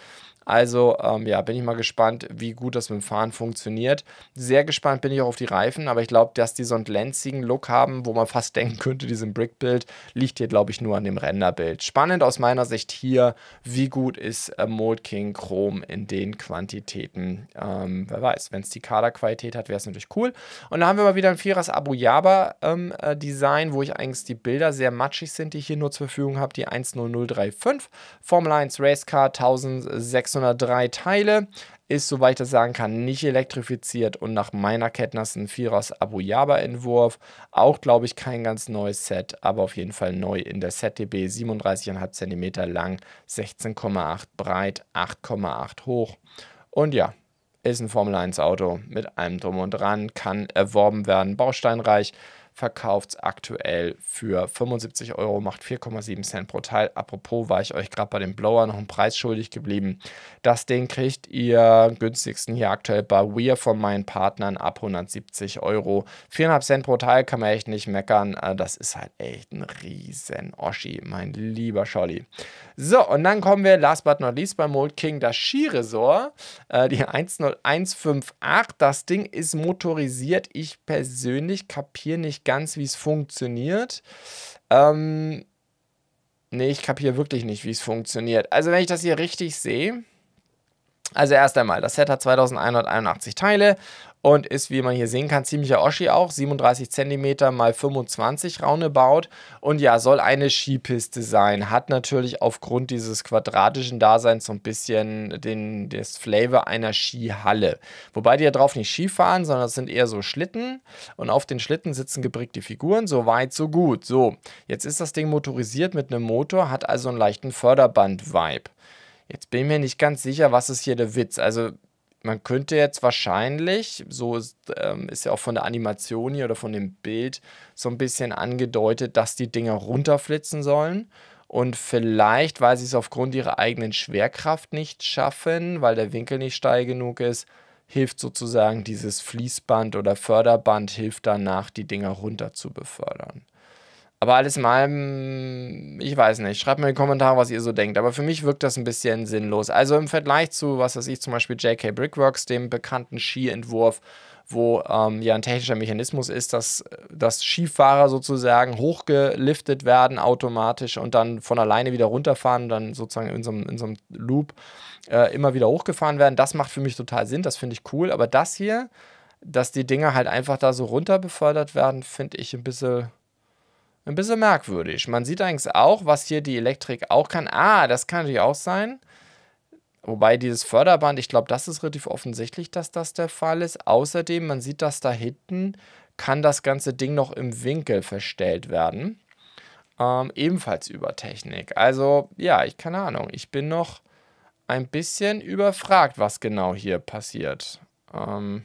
Also ähm, ja, bin ich mal gespannt, wie gut das mit dem Fahren funktioniert. Sehr gespannt bin ich auch auf die Reifen, aber ich glaube, dass die so einen glänzigen Look haben, wo man fast denken könnte, diesem Brickbild liegt hier, glaube ich, nur an dem Renderbild. Spannend aus meiner Sicht hier, wie gut ist äh, Mold King Chrom in den Quantitäten. Ähm, wer weiß, wenn es die Kaderqualität hat, wäre es natürlich cool. Und da haben wir mal wieder ein Vierers Abuyaba ähm, äh, Design, wo ich eigentlich die Bilder sehr matschig sind, die ich hier nur zur Verfügung habe, die 10035 Formel 1 Racecar 1600 603 Teile, ist, soweit ich das sagen kann, nicht elektrifiziert und nach meiner Kenntnis ein Abu Yaba entwurf Auch, glaube ich, kein ganz neues Set, aber auf jeden Fall neu in der ZDB. 37,5 cm lang, 16,8 breit, 8,8 hoch. Und ja, ist ein Formel 1 Auto mit allem Drum und Dran, kann erworben werden, bausteinreich verkauft es aktuell für 75 Euro, macht 4,7 Cent pro Teil. Apropos, war ich euch gerade bei dem Blower noch einen Preis schuldig geblieben. Das Ding kriegt ihr günstigsten hier aktuell bei Weir von meinen Partnern ab 170 Euro. 4,5 Cent pro Teil kann man echt nicht meckern. Äh, das ist halt echt ein riesen Oschi, mein lieber Scholli. So, und dann kommen wir, last but not least, bei Mold King, das Skiresort, äh, die 10158. Das Ding ist motorisiert. Ich persönlich kapiere nicht ganz, wie es funktioniert. Ähm, nee, ich kapiere wirklich nicht, wie es funktioniert. Also, wenn ich das hier richtig sehe, also erst einmal, das Set hat 2181 Teile und ist, wie man hier sehen kann, ziemlicher Oschi auch, 37 cm mal 25 baut. und ja, soll eine Skipiste sein, hat natürlich aufgrund dieses quadratischen Daseins so ein bisschen den, das Flavor einer Skihalle. Wobei die ja drauf nicht Ski fahren, sondern es sind eher so Schlitten und auf den Schlitten sitzen geprägte Figuren, so weit, so gut. So, jetzt ist das Ding motorisiert mit einem Motor, hat also einen leichten Förderband-Vibe. Jetzt bin ich mir nicht ganz sicher, was ist hier der Witz. Also man könnte jetzt wahrscheinlich, so ist, ähm, ist, ja auch von der Animation hier oder von dem Bild so ein bisschen angedeutet, dass die Dinger runterflitzen sollen. Und vielleicht, weil sie es aufgrund ihrer eigenen Schwerkraft nicht schaffen, weil der Winkel nicht steil genug ist, hilft sozusagen dieses Fließband oder Förderband, hilft danach, die Dinger runter zu befördern. Aber alles in allem, ich weiß nicht. Schreibt mir in die Kommentare, was ihr so denkt. Aber für mich wirkt das ein bisschen sinnlos. Also im Vergleich zu, was weiß ich, zum Beispiel JK Brickworks, dem bekannten Skientwurf, wo ähm, ja ein technischer Mechanismus ist, dass, dass Skifahrer sozusagen hochgeliftet werden automatisch und dann von alleine wieder runterfahren, dann sozusagen in so einem, in so einem Loop äh, immer wieder hochgefahren werden. Das macht für mich total Sinn, das finde ich cool. Aber das hier, dass die Dinger halt einfach da so runter befördert werden, finde ich ein bisschen ein bisschen merkwürdig. Man sieht eigentlich auch, was hier die Elektrik auch kann. Ah, das kann natürlich auch sein. Wobei dieses Förderband, ich glaube, das ist relativ offensichtlich, dass das der Fall ist. Außerdem, man sieht das da hinten, kann das ganze Ding noch im Winkel verstellt werden. Ähm, ebenfalls über Technik. Also ja, ich keine Ahnung. Ich bin noch ein bisschen überfragt, was genau hier passiert. Ähm,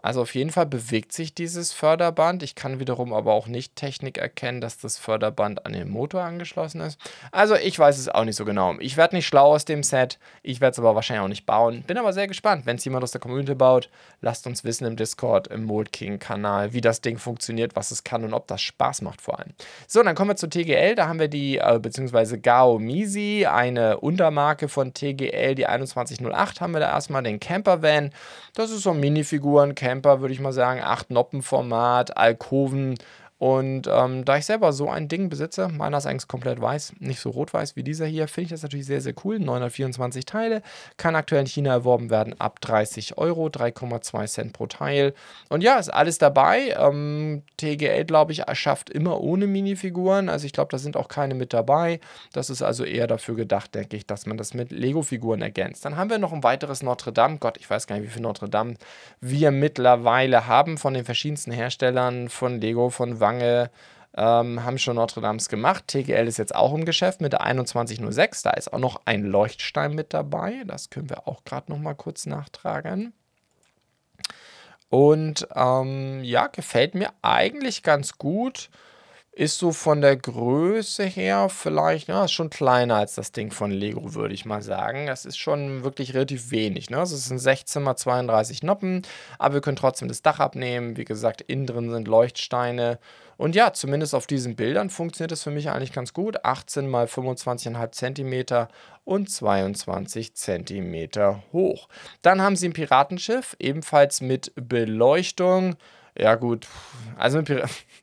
also auf jeden Fall bewegt sich dieses Förderband. Ich kann wiederum aber auch nicht Technik erkennen, dass das Förderband an den Motor angeschlossen ist. Also ich weiß es auch nicht so genau. Ich werde nicht schlau aus dem Set. Ich werde es aber wahrscheinlich auch nicht bauen. Bin aber sehr gespannt. Wenn es jemand aus der Community baut, lasst uns wissen im Discord, im Mold King Kanal, wie das Ding funktioniert, was es kann und ob das Spaß macht vor allem. So, dann kommen wir zu TGL. Da haben wir die, äh, beziehungsweise Gao Misi, eine Untermarke von TGL, die 2108 haben wir da erstmal, den Campervan. Das ist so ein Minifiguren, Camper Camper, würde ich mal sagen, acht Noppen-Format, Alkoven, und ähm, da ich selber so ein Ding besitze, meiner ist eigentlich komplett weiß, nicht so rot-weiß wie dieser hier, finde ich das natürlich sehr, sehr cool. 924 Teile, kann aktuell in China erworben werden ab 30 Euro, 3,2 Cent pro Teil. Und ja, ist alles dabei. Ähm, TGL, glaube ich, erschafft immer ohne Minifiguren. Also ich glaube, da sind auch keine mit dabei. Das ist also eher dafür gedacht, denke ich, dass man das mit Lego-Figuren ergänzt. Dann haben wir noch ein weiteres Notre Dame. Gott, ich weiß gar nicht, wie viel Notre Dame wir mittlerweile haben von den verschiedensten Herstellern, von Lego, von Wagen Wange ähm, haben schon Notre Dames gemacht. TGL ist jetzt auch im Geschäft mit der 2106. Da ist auch noch ein Leuchtstein mit dabei. Das können wir auch gerade noch mal kurz nachtragen. Und ähm, ja, gefällt mir eigentlich ganz gut. Ist so von der Größe her vielleicht, ne, ist schon kleiner als das Ding von Lego, würde ich mal sagen. Das ist schon wirklich relativ wenig. Ne? Also es sind 16 mal 32 Noppen, aber wir können trotzdem das Dach abnehmen. Wie gesagt, innen drin sind Leuchtsteine. Und ja, zumindest auf diesen Bildern funktioniert es für mich eigentlich ganz gut. 18 mal 25,5 cm und 22 cm hoch. Dann haben sie ein Piratenschiff, ebenfalls mit Beleuchtung. Ja gut, also mit Piratenschiff.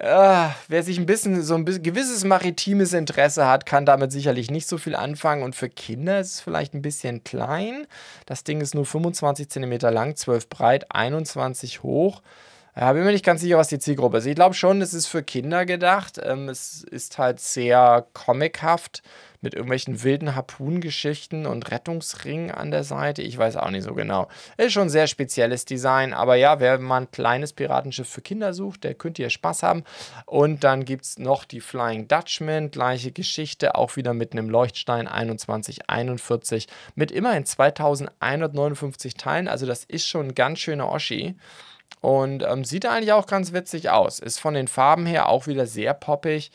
Uh, wer sich ein bisschen so ein bisschen, gewisses maritimes Interesse hat, kann damit sicherlich nicht so viel anfangen. Und für Kinder ist es vielleicht ein bisschen klein. Das Ding ist nur 25 cm lang, 12 breit, 21 hoch. Ja, bin mir nicht ganz sicher, was die Zielgruppe ist. Ich glaube schon, es ist für Kinder gedacht. Ähm, es ist halt sehr comichaft mit irgendwelchen wilden Harpunengeschichten und Rettungsringen an der Seite. Ich weiß auch nicht so genau. Ist schon ein sehr spezielles Design, aber ja, wer mal ein kleines Piratenschiff für Kinder sucht, der könnte hier Spaß haben. Und dann gibt es noch die Flying Dutchman, gleiche Geschichte, auch wieder mit einem Leuchtstein 2141 mit immerhin 2159 Teilen. Also das ist schon ein ganz schöner Oschi. Und ähm, sieht eigentlich auch ganz witzig aus. Ist von den Farben her auch wieder sehr poppig.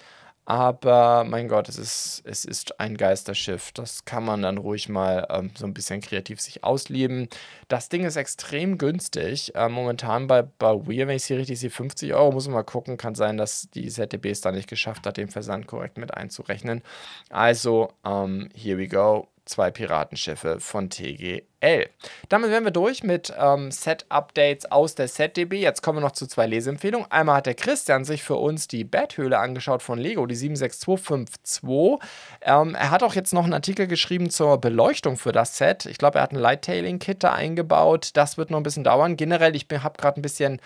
Aber mein Gott, es ist, es ist ein Geisterschiff. Das kann man dann ruhig mal ähm, so ein bisschen kreativ sich ausleben. Das Ding ist extrem günstig. Äh, momentan bei, bei Weir, wenn ich es hier richtig sehe, 50 Euro. Muss man mal gucken. Kann sein, dass die ZDB es da nicht geschafft hat, den Versand korrekt mit einzurechnen. Also, um, ähm, here we go zwei Piratenschiffe von TGL. Damit wären wir durch mit ähm, Set-Updates aus der set Jetzt kommen wir noch zu zwei Leseempfehlungen. Einmal hat der Christian sich für uns die Betthöhle angeschaut von Lego, die 76252. Ähm, er hat auch jetzt noch einen Artikel geschrieben zur Beleuchtung für das Set. Ich glaube, er hat ein Light-Tailing-Kit da eingebaut. Das wird noch ein bisschen dauern. Generell, ich habe gerade ein bisschen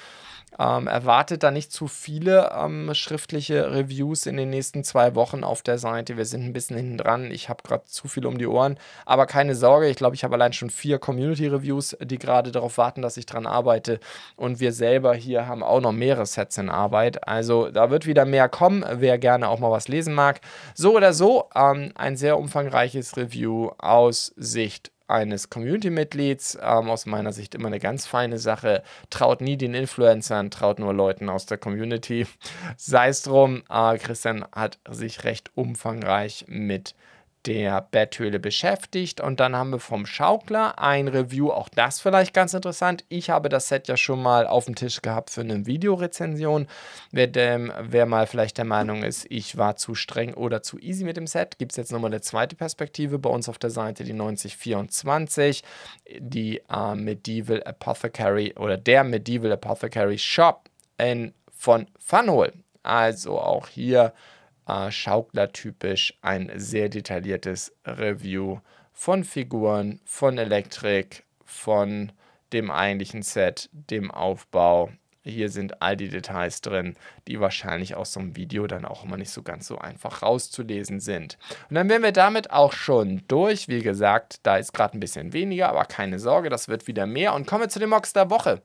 ähm, erwartet da nicht zu viele ähm, schriftliche Reviews in den nächsten zwei Wochen auf der Seite. Wir sind ein bisschen hinten dran. Ich habe gerade zu viel um die Ohren. Aber keine Sorge, ich glaube, ich habe allein schon vier Community-Reviews, äh, die gerade darauf warten, dass ich dran arbeite. Und wir selber hier haben auch noch mehrere Sets in Arbeit. Also da wird wieder mehr kommen, wer gerne auch mal was lesen mag. So oder so, ähm, ein sehr umfangreiches Review aus Sicht eines Community-Mitglieds. Ähm, aus meiner Sicht immer eine ganz feine Sache. Traut nie den Influencern, traut nur Leuten aus der Community. Sei es drum, äh, Christian hat sich recht umfangreich mit der Betthöhle beschäftigt. Und dann haben wir vom Schaukler ein Review, auch das vielleicht ganz interessant. Ich habe das Set ja schon mal auf dem Tisch gehabt für eine Videorezension. Wer, dem, wer mal vielleicht der Meinung ist, ich war zu streng oder zu easy mit dem Set, gibt es jetzt nochmal eine zweite Perspektive bei uns auf der Seite, die 9024, die äh, Medieval Apothecary oder der Medieval Apothecary Shop in, von Funhole. Also auch hier äh, Schaukler-typisch ein sehr detailliertes Review von Figuren, von Elektrik, von dem eigentlichen Set, dem Aufbau. Hier sind all die Details drin, die wahrscheinlich aus so einem Video dann auch immer nicht so ganz so einfach rauszulesen sind. Und dann wären wir damit auch schon durch. Wie gesagt, da ist gerade ein bisschen weniger, aber keine Sorge, das wird wieder mehr. Und kommen wir zu dem Mox der Woche.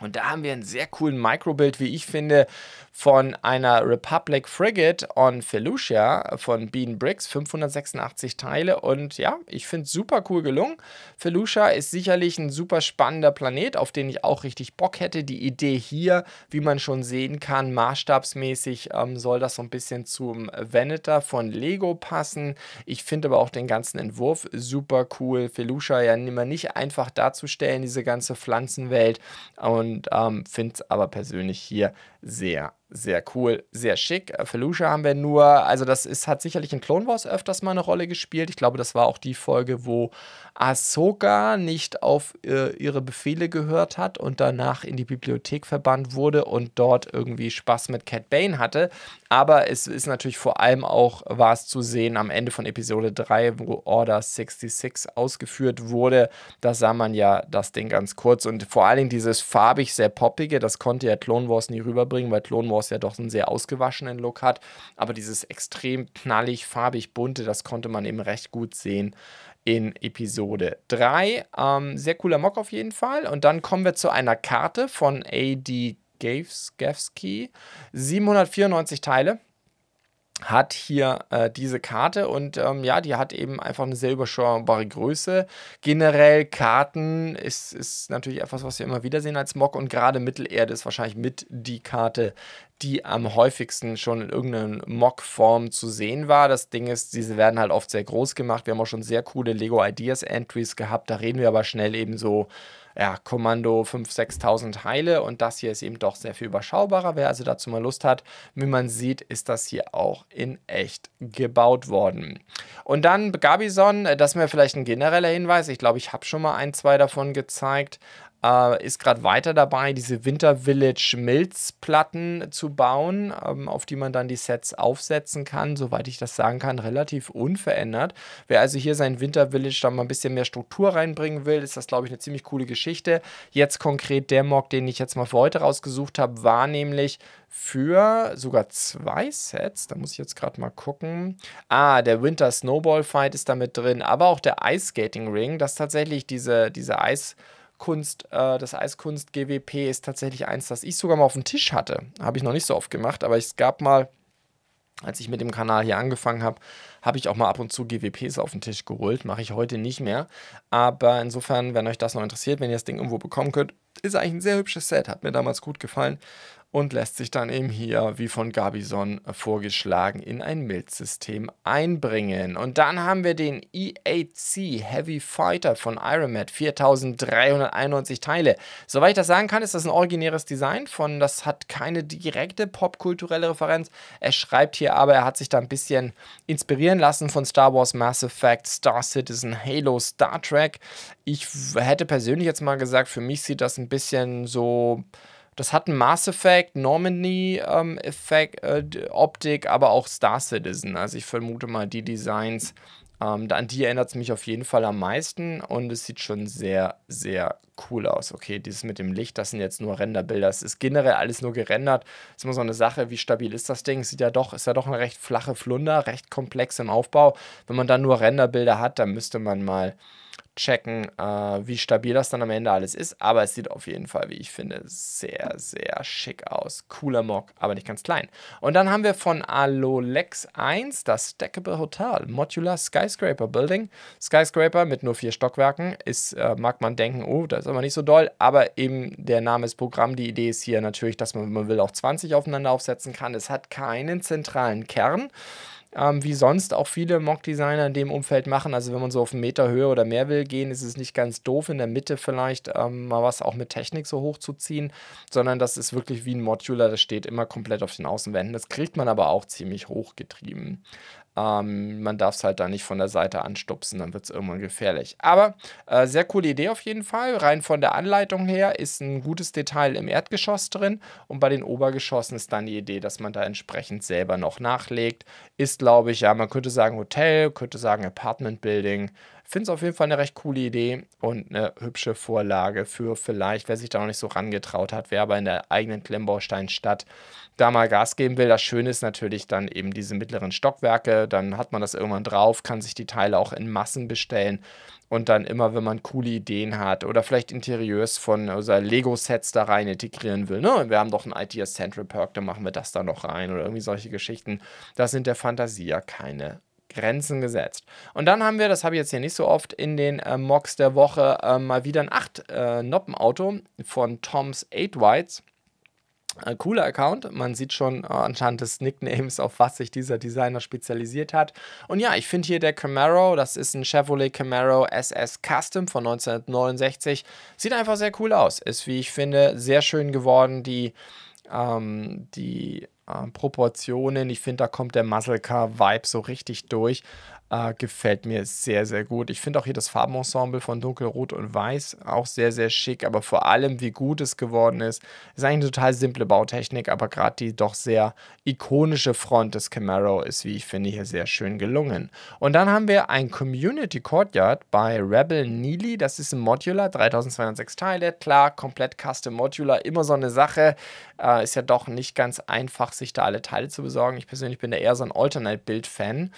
Und da haben wir einen sehr coolen Microbild, wie ich finde, von einer Republic Frigate on Felucia von Bean Briggs, 586 Teile. Und ja, ich finde es super cool gelungen. Felucia ist sicherlich ein super spannender Planet, auf den ich auch richtig Bock hätte. Die Idee hier, wie man schon sehen kann, maßstabsmäßig ähm, soll das so ein bisschen zum Venator von Lego passen. Ich finde aber auch den ganzen Entwurf super cool. Felucia ja immer nicht einfach darzustellen, diese ganze Pflanzenwelt. Und und ähm, finde es aber persönlich hier sehr sehr cool, sehr schick. Äh, Fallujah haben wir nur, also das ist, hat sicherlich in Clone Wars öfters mal eine Rolle gespielt. Ich glaube, das war auch die Folge, wo Ahsoka nicht auf äh, ihre Befehle gehört hat und danach in die Bibliothek verbannt wurde und dort irgendwie Spaß mit Cat Bane hatte. Aber es ist natürlich vor allem auch, war es zu sehen am Ende von Episode 3, wo Order 66 ausgeführt wurde. Da sah man ja das Ding ganz kurz und vor allen Dingen dieses farbig, sehr poppige, das konnte ja Clone Wars nie rüberbringen, weil Clone Wars Wars ja doch einen sehr ausgewaschenen Look hat. Aber dieses extrem knallig, farbig, bunte, das konnte man eben recht gut sehen in Episode 3. Ähm, sehr cooler Mock auf jeden Fall. Und dann kommen wir zu einer Karte von A.D. Gavsky. 794 Teile hat hier äh, diese Karte und ähm, ja, die hat eben einfach eine sehr überschaubare Größe. Generell Karten ist, ist natürlich etwas, was wir immer wieder sehen als Mock und gerade Mittelerde ist wahrscheinlich mit die Karte, die am häufigsten schon in irgendeiner Mock-Form zu sehen war. Das Ding ist, diese werden halt oft sehr groß gemacht. Wir haben auch schon sehr coole Lego Ideas Entries gehabt. Da reden wir aber schnell eben so ja, Kommando 5.000, 6.000 Heile und das hier ist eben doch sehr viel überschaubarer. Wer also dazu mal Lust hat, wie man sieht, ist das hier auch in echt gebaut worden. Und dann Gabison, äh, das ist mir vielleicht ein genereller Hinweis. Ich glaube, ich habe schon mal ein, zwei davon gezeigt äh, ist gerade weiter dabei, diese Winter Village Milzplatten zu bauen, ähm, auf die man dann die Sets aufsetzen kann, soweit ich das sagen kann, relativ unverändert. Wer also hier sein Winter Village dann mal ein bisschen mehr Struktur reinbringen will, ist das, glaube ich, eine ziemlich coole Geschichte. Jetzt konkret der Mock, den ich jetzt mal für heute rausgesucht habe, war nämlich für sogar zwei Sets. Da muss ich jetzt gerade mal gucken. Ah, der Winter Snowball Fight ist damit drin, aber auch der Ice Skating Ring, dass tatsächlich diese, diese Eis- Kunst, äh, das Eiskunst GWP ist tatsächlich eins, das ich sogar mal auf dem Tisch hatte. Habe ich noch nicht so oft gemacht, aber es gab mal, als ich mit dem Kanal hier angefangen habe, habe ich auch mal ab und zu GWPs auf den Tisch geholt. Mache ich heute nicht mehr. Aber insofern, wenn euch das noch interessiert, wenn ihr das Ding irgendwo bekommen könnt, ist eigentlich ein sehr hübsches Set. Hat mir damals gut gefallen und lässt sich dann eben hier, wie von Gabison vorgeschlagen, in ein Milzsystem einbringen. Und dann haben wir den EAC Heavy Fighter von Ironmat, 4391 Teile. Soweit ich das sagen kann, ist das ein originäres Design von, das hat keine direkte popkulturelle Referenz. Er schreibt hier aber, er hat sich da ein bisschen inspirieren lassen von Star Wars, Mass Effect, Star Citizen, Halo, Star Trek. Ich hätte persönlich jetzt mal gesagt, für mich sieht das ein bisschen so das hat einen Mass Effect, Normandy-Effekt, ähm, äh, Optik, aber auch Star Citizen. Also ich vermute mal, die Designs, ähm, an die erinnert es mich auf jeden Fall am meisten und es sieht schon sehr, sehr cool aus. Okay, dieses mit dem Licht, das sind jetzt nur Renderbilder. Es ist generell alles nur gerendert. Das ist immer so eine Sache, wie stabil ist das Ding? Sieht ja doch, ist ja doch eine recht flache Flunder, recht komplex im Aufbau. Wenn man dann nur Renderbilder hat, dann müsste man mal checken, äh, wie stabil das dann am Ende alles ist. Aber es sieht auf jeden Fall, wie ich finde, sehr, sehr schick aus. Cooler Mock, aber nicht ganz klein. Und dann haben wir von Alolex 1 das Stackable Hotel, Modular Skyscraper Building. Skyscraper mit nur vier Stockwerken ist, äh, mag man denken, oh, das ist aber nicht so doll. Aber eben der Name ist Programm. Die Idee ist hier natürlich, dass man, wenn man will, auch 20 aufeinander aufsetzen kann. Es hat keinen zentralen Kern ähm, wie sonst auch viele Mock-Designer in dem Umfeld machen. Also wenn man so auf einen Meter Höhe oder mehr will gehen, ist es nicht ganz doof, in der Mitte vielleicht ähm, mal was auch mit Technik so hochzuziehen, sondern das ist wirklich wie ein Modular, das steht immer komplett auf den Außenwänden. Das kriegt man aber auch ziemlich hochgetrieben. Ähm, man darf es halt da nicht von der Seite anstupsen, dann wird es irgendwann gefährlich. Aber äh, sehr coole Idee auf jeden Fall. Rein von der Anleitung her ist ein gutes Detail im Erdgeschoss drin und bei den Obergeschossen ist dann die Idee, dass man da entsprechend selber noch nachlegt. Ist, glaube ich, ja, man könnte sagen Hotel, könnte sagen Apartment Building. Finde es auf jeden Fall eine recht coole Idee und eine hübsche Vorlage für vielleicht, wer sich da noch nicht so rangetraut hat, wer aber in der eigenen Klemmbausteinstadt da mal Gas geben will. Das Schöne ist natürlich dann eben diese mittleren Stockwerke. Dann hat man das irgendwann drauf, kann sich die Teile auch in Massen bestellen und dann immer, wenn man coole Ideen hat oder vielleicht Interieurs von also Lego-Sets da rein integrieren will. Ne? Wir haben doch ein Ideas Central Perk, dann machen wir das da noch rein oder irgendwie solche Geschichten. Da sind der Fantasie ja keine Grenzen gesetzt. Und dann haben wir, das habe ich jetzt hier nicht so oft, in den äh, Mocks der Woche äh, mal wieder ein 8-Noppen-Auto äh, von Tom's 8 Whites. Äh, cooler Account. Man sieht schon äh, anhand des Nicknames, auf was sich dieser Designer spezialisiert hat. Und ja, ich finde hier der Camaro, das ist ein Chevrolet Camaro SS Custom von 1969. Sieht einfach sehr cool aus. Ist, wie ich finde, sehr schön geworden. Die ähm, die äh, Proportionen. Ich finde, da kommt der Muscle Car Vibe so richtig durch. Äh, gefällt mir sehr, sehr gut. Ich finde auch hier das Farbenensemble von Dunkelrot und Weiß auch sehr, sehr schick, aber vor allem, wie gut es geworden ist. Ist eigentlich eine total simple Bautechnik, aber gerade die doch sehr ikonische Front des Camaro ist, wie ich finde, hier sehr schön gelungen. Und dann haben wir ein Community Courtyard bei Rebel Neely. Das ist ein Modular, 3206 Teile. Klar, komplett Custom Modular, immer so eine Sache. Äh, ist ja doch nicht ganz einfach, sich da alle Teile zu besorgen. Ich persönlich bin da eher so ein Alternate-Build-Fan.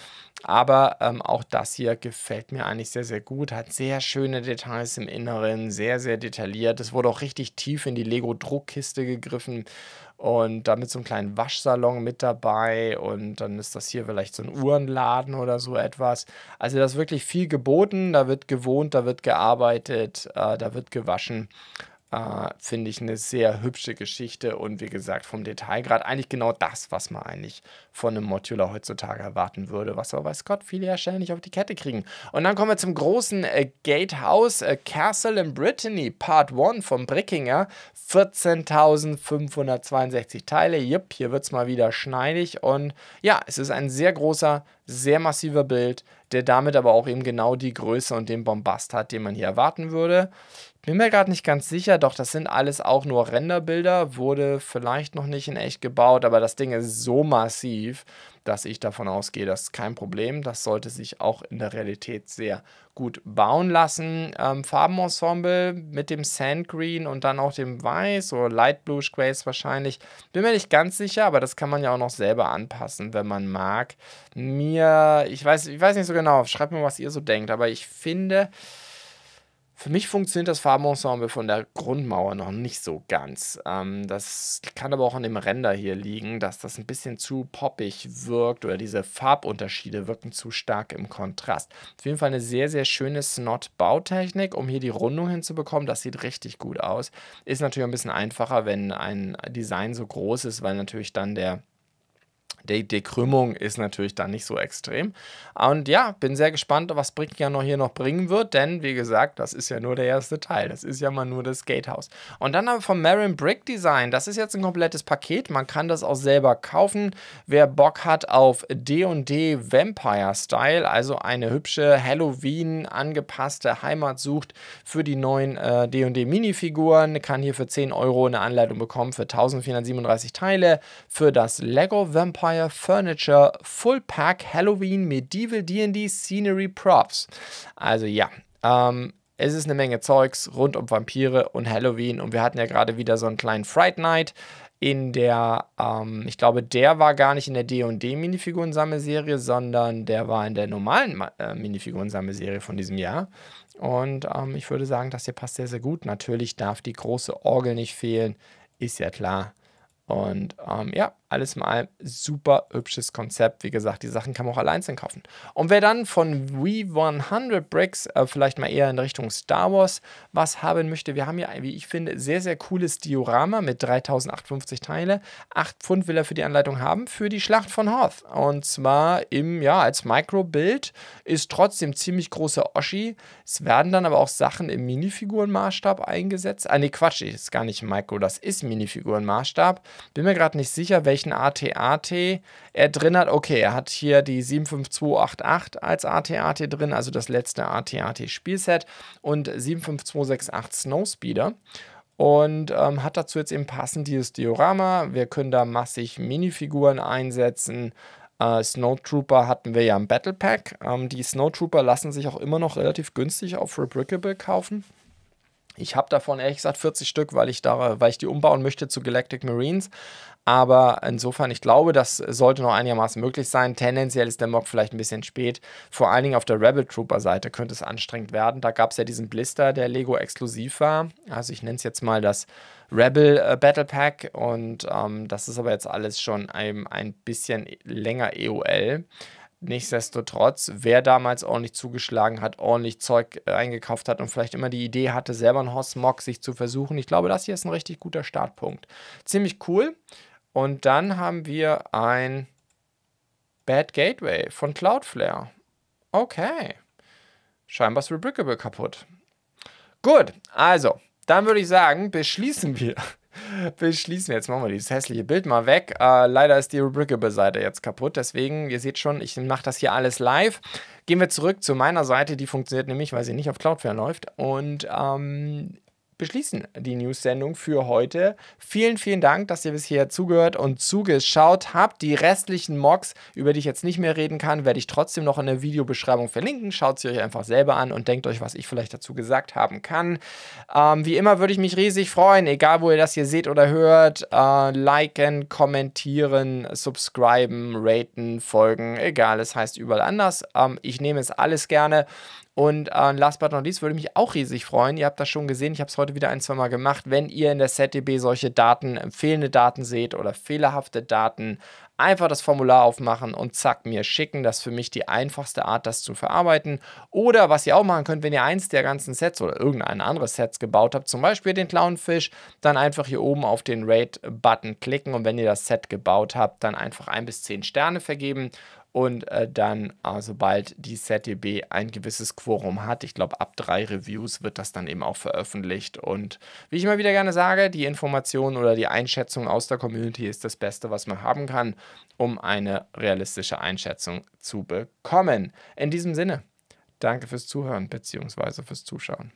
Aber ähm, auch das hier gefällt mir eigentlich sehr, sehr gut. Hat sehr schöne Details im Inneren, sehr, sehr detailliert. Es wurde auch richtig tief in die Lego-Druckkiste gegriffen und damit so einen kleinen Waschsalon mit dabei und dann ist das hier vielleicht so ein Uhrenladen oder so etwas. Also da ist wirklich viel geboten, da wird gewohnt, da wird gearbeitet, äh, da wird gewaschen äh, finde ich eine sehr hübsche Geschichte und wie gesagt vom Detailgrad eigentlich genau das, was man eigentlich von einem Modular heutzutage erwarten würde, was aber weiß Gott viele ja schnell nicht auf die Kette kriegen. Und dann kommen wir zum großen äh, Gatehouse äh, Castle in Brittany Part 1 von Brickinger, 14.562 Teile, jupp, hier wird es mal wieder schneidig und ja, es ist ein sehr großer, sehr massiver Bild, der damit aber auch eben genau die Größe und den Bombast hat, den man hier erwarten würde. Bin mir gerade nicht ganz sicher, doch das sind alles auch nur Renderbilder, wurde vielleicht noch nicht in echt gebaut, aber das Ding ist so massiv, dass ich davon ausgehe, das ist kein Problem. Das sollte sich auch in der Realität sehr gut bauen lassen. Ähm, Farbenensemble mit dem Sandgreen und dann auch dem Weiß oder Light Blue Grays wahrscheinlich. Bin mir nicht ganz sicher, aber das kann man ja auch noch selber anpassen, wenn man mag. Mir, ich weiß, ich weiß nicht so genau, schreibt mir, was ihr so denkt, aber ich finde. Für mich funktioniert das Farbensemble von der Grundmauer noch nicht so ganz. Ähm, das kann aber auch an dem Render hier liegen, dass das ein bisschen zu poppig wirkt oder diese Farbunterschiede wirken zu stark im Kontrast. Auf jeden Fall eine sehr, sehr schöne Snot-Bautechnik, um hier die Rundung hinzubekommen. Das sieht richtig gut aus. Ist natürlich ein bisschen einfacher, wenn ein Design so groß ist, weil natürlich dann der die, die Krümmung ist natürlich dann nicht so extrem. Und ja, bin sehr gespannt, was Brick ja noch hier noch bringen wird, denn wie gesagt, das ist ja nur der erste Teil. Das ist ja mal nur das Gatehouse. Und dann haben wir vom Marin Brick Design. Das ist jetzt ein komplettes Paket. Man kann das auch selber kaufen. Wer Bock hat auf D&D Vampire Style, also eine hübsche Halloween angepasste Heimat sucht für die neuen D&D äh, &D Minifiguren, kann hier für 10 Euro eine Anleitung bekommen für 1437 Teile für das Lego Vampire Vampire Furniture Full Pack Halloween Medieval DD Scenery Props. Also ja, ähm, es ist eine Menge Zeugs rund um Vampire und Halloween. Und wir hatten ja gerade wieder so einen kleinen Fright Night in der, ähm, ich glaube, der war gar nicht in der DD-Minifiguren-Sammelserie, sondern der war in der normalen äh, Minifiguren-Sammelserie von diesem Jahr. Und ähm, ich würde sagen, das hier passt sehr, sehr gut. Natürlich darf die große Orgel nicht fehlen, ist ja klar. Und ähm, ja, alles mal allem super hübsches Konzept. Wie gesagt, die Sachen kann man auch allein kaufen. Und wer dann von V100 Bricks äh, vielleicht mal eher in Richtung Star Wars was haben möchte, wir haben hier, wie ich finde, sehr, sehr cooles Diorama mit 3850 Teile. 8 Pfund will er für die Anleitung haben für die Schlacht von Hoth. Und zwar im, ja, als Micro-Bild ist trotzdem ziemlich große Oschi. Es werden dann aber auch Sachen im Minifigurenmaßstab eingesetzt. Ah, nee, Quatsch, ist gar nicht Micro, das ist Minifigurenmaßstab. Bin mir gerade nicht sicher, welche welchen at er drin hat. Okay, er hat hier die 75288 als ATAT drin, also das letzte atat spielset und 75268 Snowspeeder und ähm, hat dazu jetzt eben passend dieses Diorama. Wir können da massig Minifiguren einsetzen. Äh, Snowtrooper hatten wir ja im Battle Pack. Ähm, die Snowtrooper lassen sich auch immer noch relativ günstig auf Rebrickable kaufen. Ich habe davon ehrlich gesagt 40 Stück, weil ich, da, weil ich die umbauen möchte zu Galactic Marines. Aber insofern, ich glaube, das sollte noch einigermaßen möglich sein. Tendenziell ist der Mock vielleicht ein bisschen spät. Vor allen Dingen auf der Rebel Trooper Seite könnte es anstrengend werden. Da gab es ja diesen Blister, der Lego exklusiv war. Also ich nenne es jetzt mal das Rebel äh, Battle Pack. Und ähm, das ist aber jetzt alles schon ein, ein bisschen länger EOL. Nichtsdestotrotz, wer damals ordentlich zugeschlagen hat, ordentlich Zeug äh, eingekauft hat und vielleicht immer die Idee hatte, selber einen Horst sich zu versuchen, ich glaube, das hier ist ein richtig guter Startpunkt. Ziemlich cool. Und dann haben wir ein Bad Gateway von Cloudflare. Okay. Scheinbar ist Rebrickable kaputt. Gut, also, dann würde ich sagen, beschließen wir beschließen wir jetzt machen wir dieses hässliche Bild mal weg. Äh, leider ist die Rubricable-Seite jetzt kaputt, deswegen, ihr seht schon, ich mache das hier alles live. Gehen wir zurück zu meiner Seite, die funktioniert nämlich, weil sie nicht auf Cloudflare läuft. Und ähm, beschließen die News-Sendung für heute. Vielen, vielen Dank, dass ihr bis hierher zugehört und zugeschaut habt. Die restlichen Mocks, über die ich jetzt nicht mehr reden kann, werde ich trotzdem noch in der Videobeschreibung verlinken. Schaut sie euch einfach selber an und denkt euch, was ich vielleicht dazu gesagt haben kann. Ähm, wie immer würde ich mich riesig freuen, egal wo ihr das hier seht oder hört. Äh, liken, kommentieren, subscriben, raten, folgen, egal, es das heißt überall anders. Ähm, ich nehme es alles gerne. Und äh, last but not least würde mich auch riesig freuen. Ihr habt das schon gesehen, ich habe es heute wieder ein, zwei Mal gemacht. Wenn ihr in der ZDB solche Daten, empfehlende äh, Daten seht oder fehlerhafte Daten, einfach das Formular aufmachen und zack, mir schicken. Das ist für mich die einfachste Art, das zu verarbeiten. Oder was ihr auch machen könnt, wenn ihr eins der ganzen Sets oder irgendein anderes Set gebaut habt, zum Beispiel den Clownfish, dann einfach hier oben auf den Rate-Button klicken und wenn ihr das Set gebaut habt, dann einfach ein bis zehn Sterne vergeben und äh, dann, äh, sobald die ZDB ein gewisses Quorum hat, ich glaube ab drei Reviews wird das dann eben auch veröffentlicht. Und wie ich immer wieder gerne sage, die Information oder die Einschätzung aus der Community ist das Beste, was man haben kann, um eine realistische Einschätzung zu bekommen. In diesem Sinne, danke fürs Zuhören bzw. fürs Zuschauen.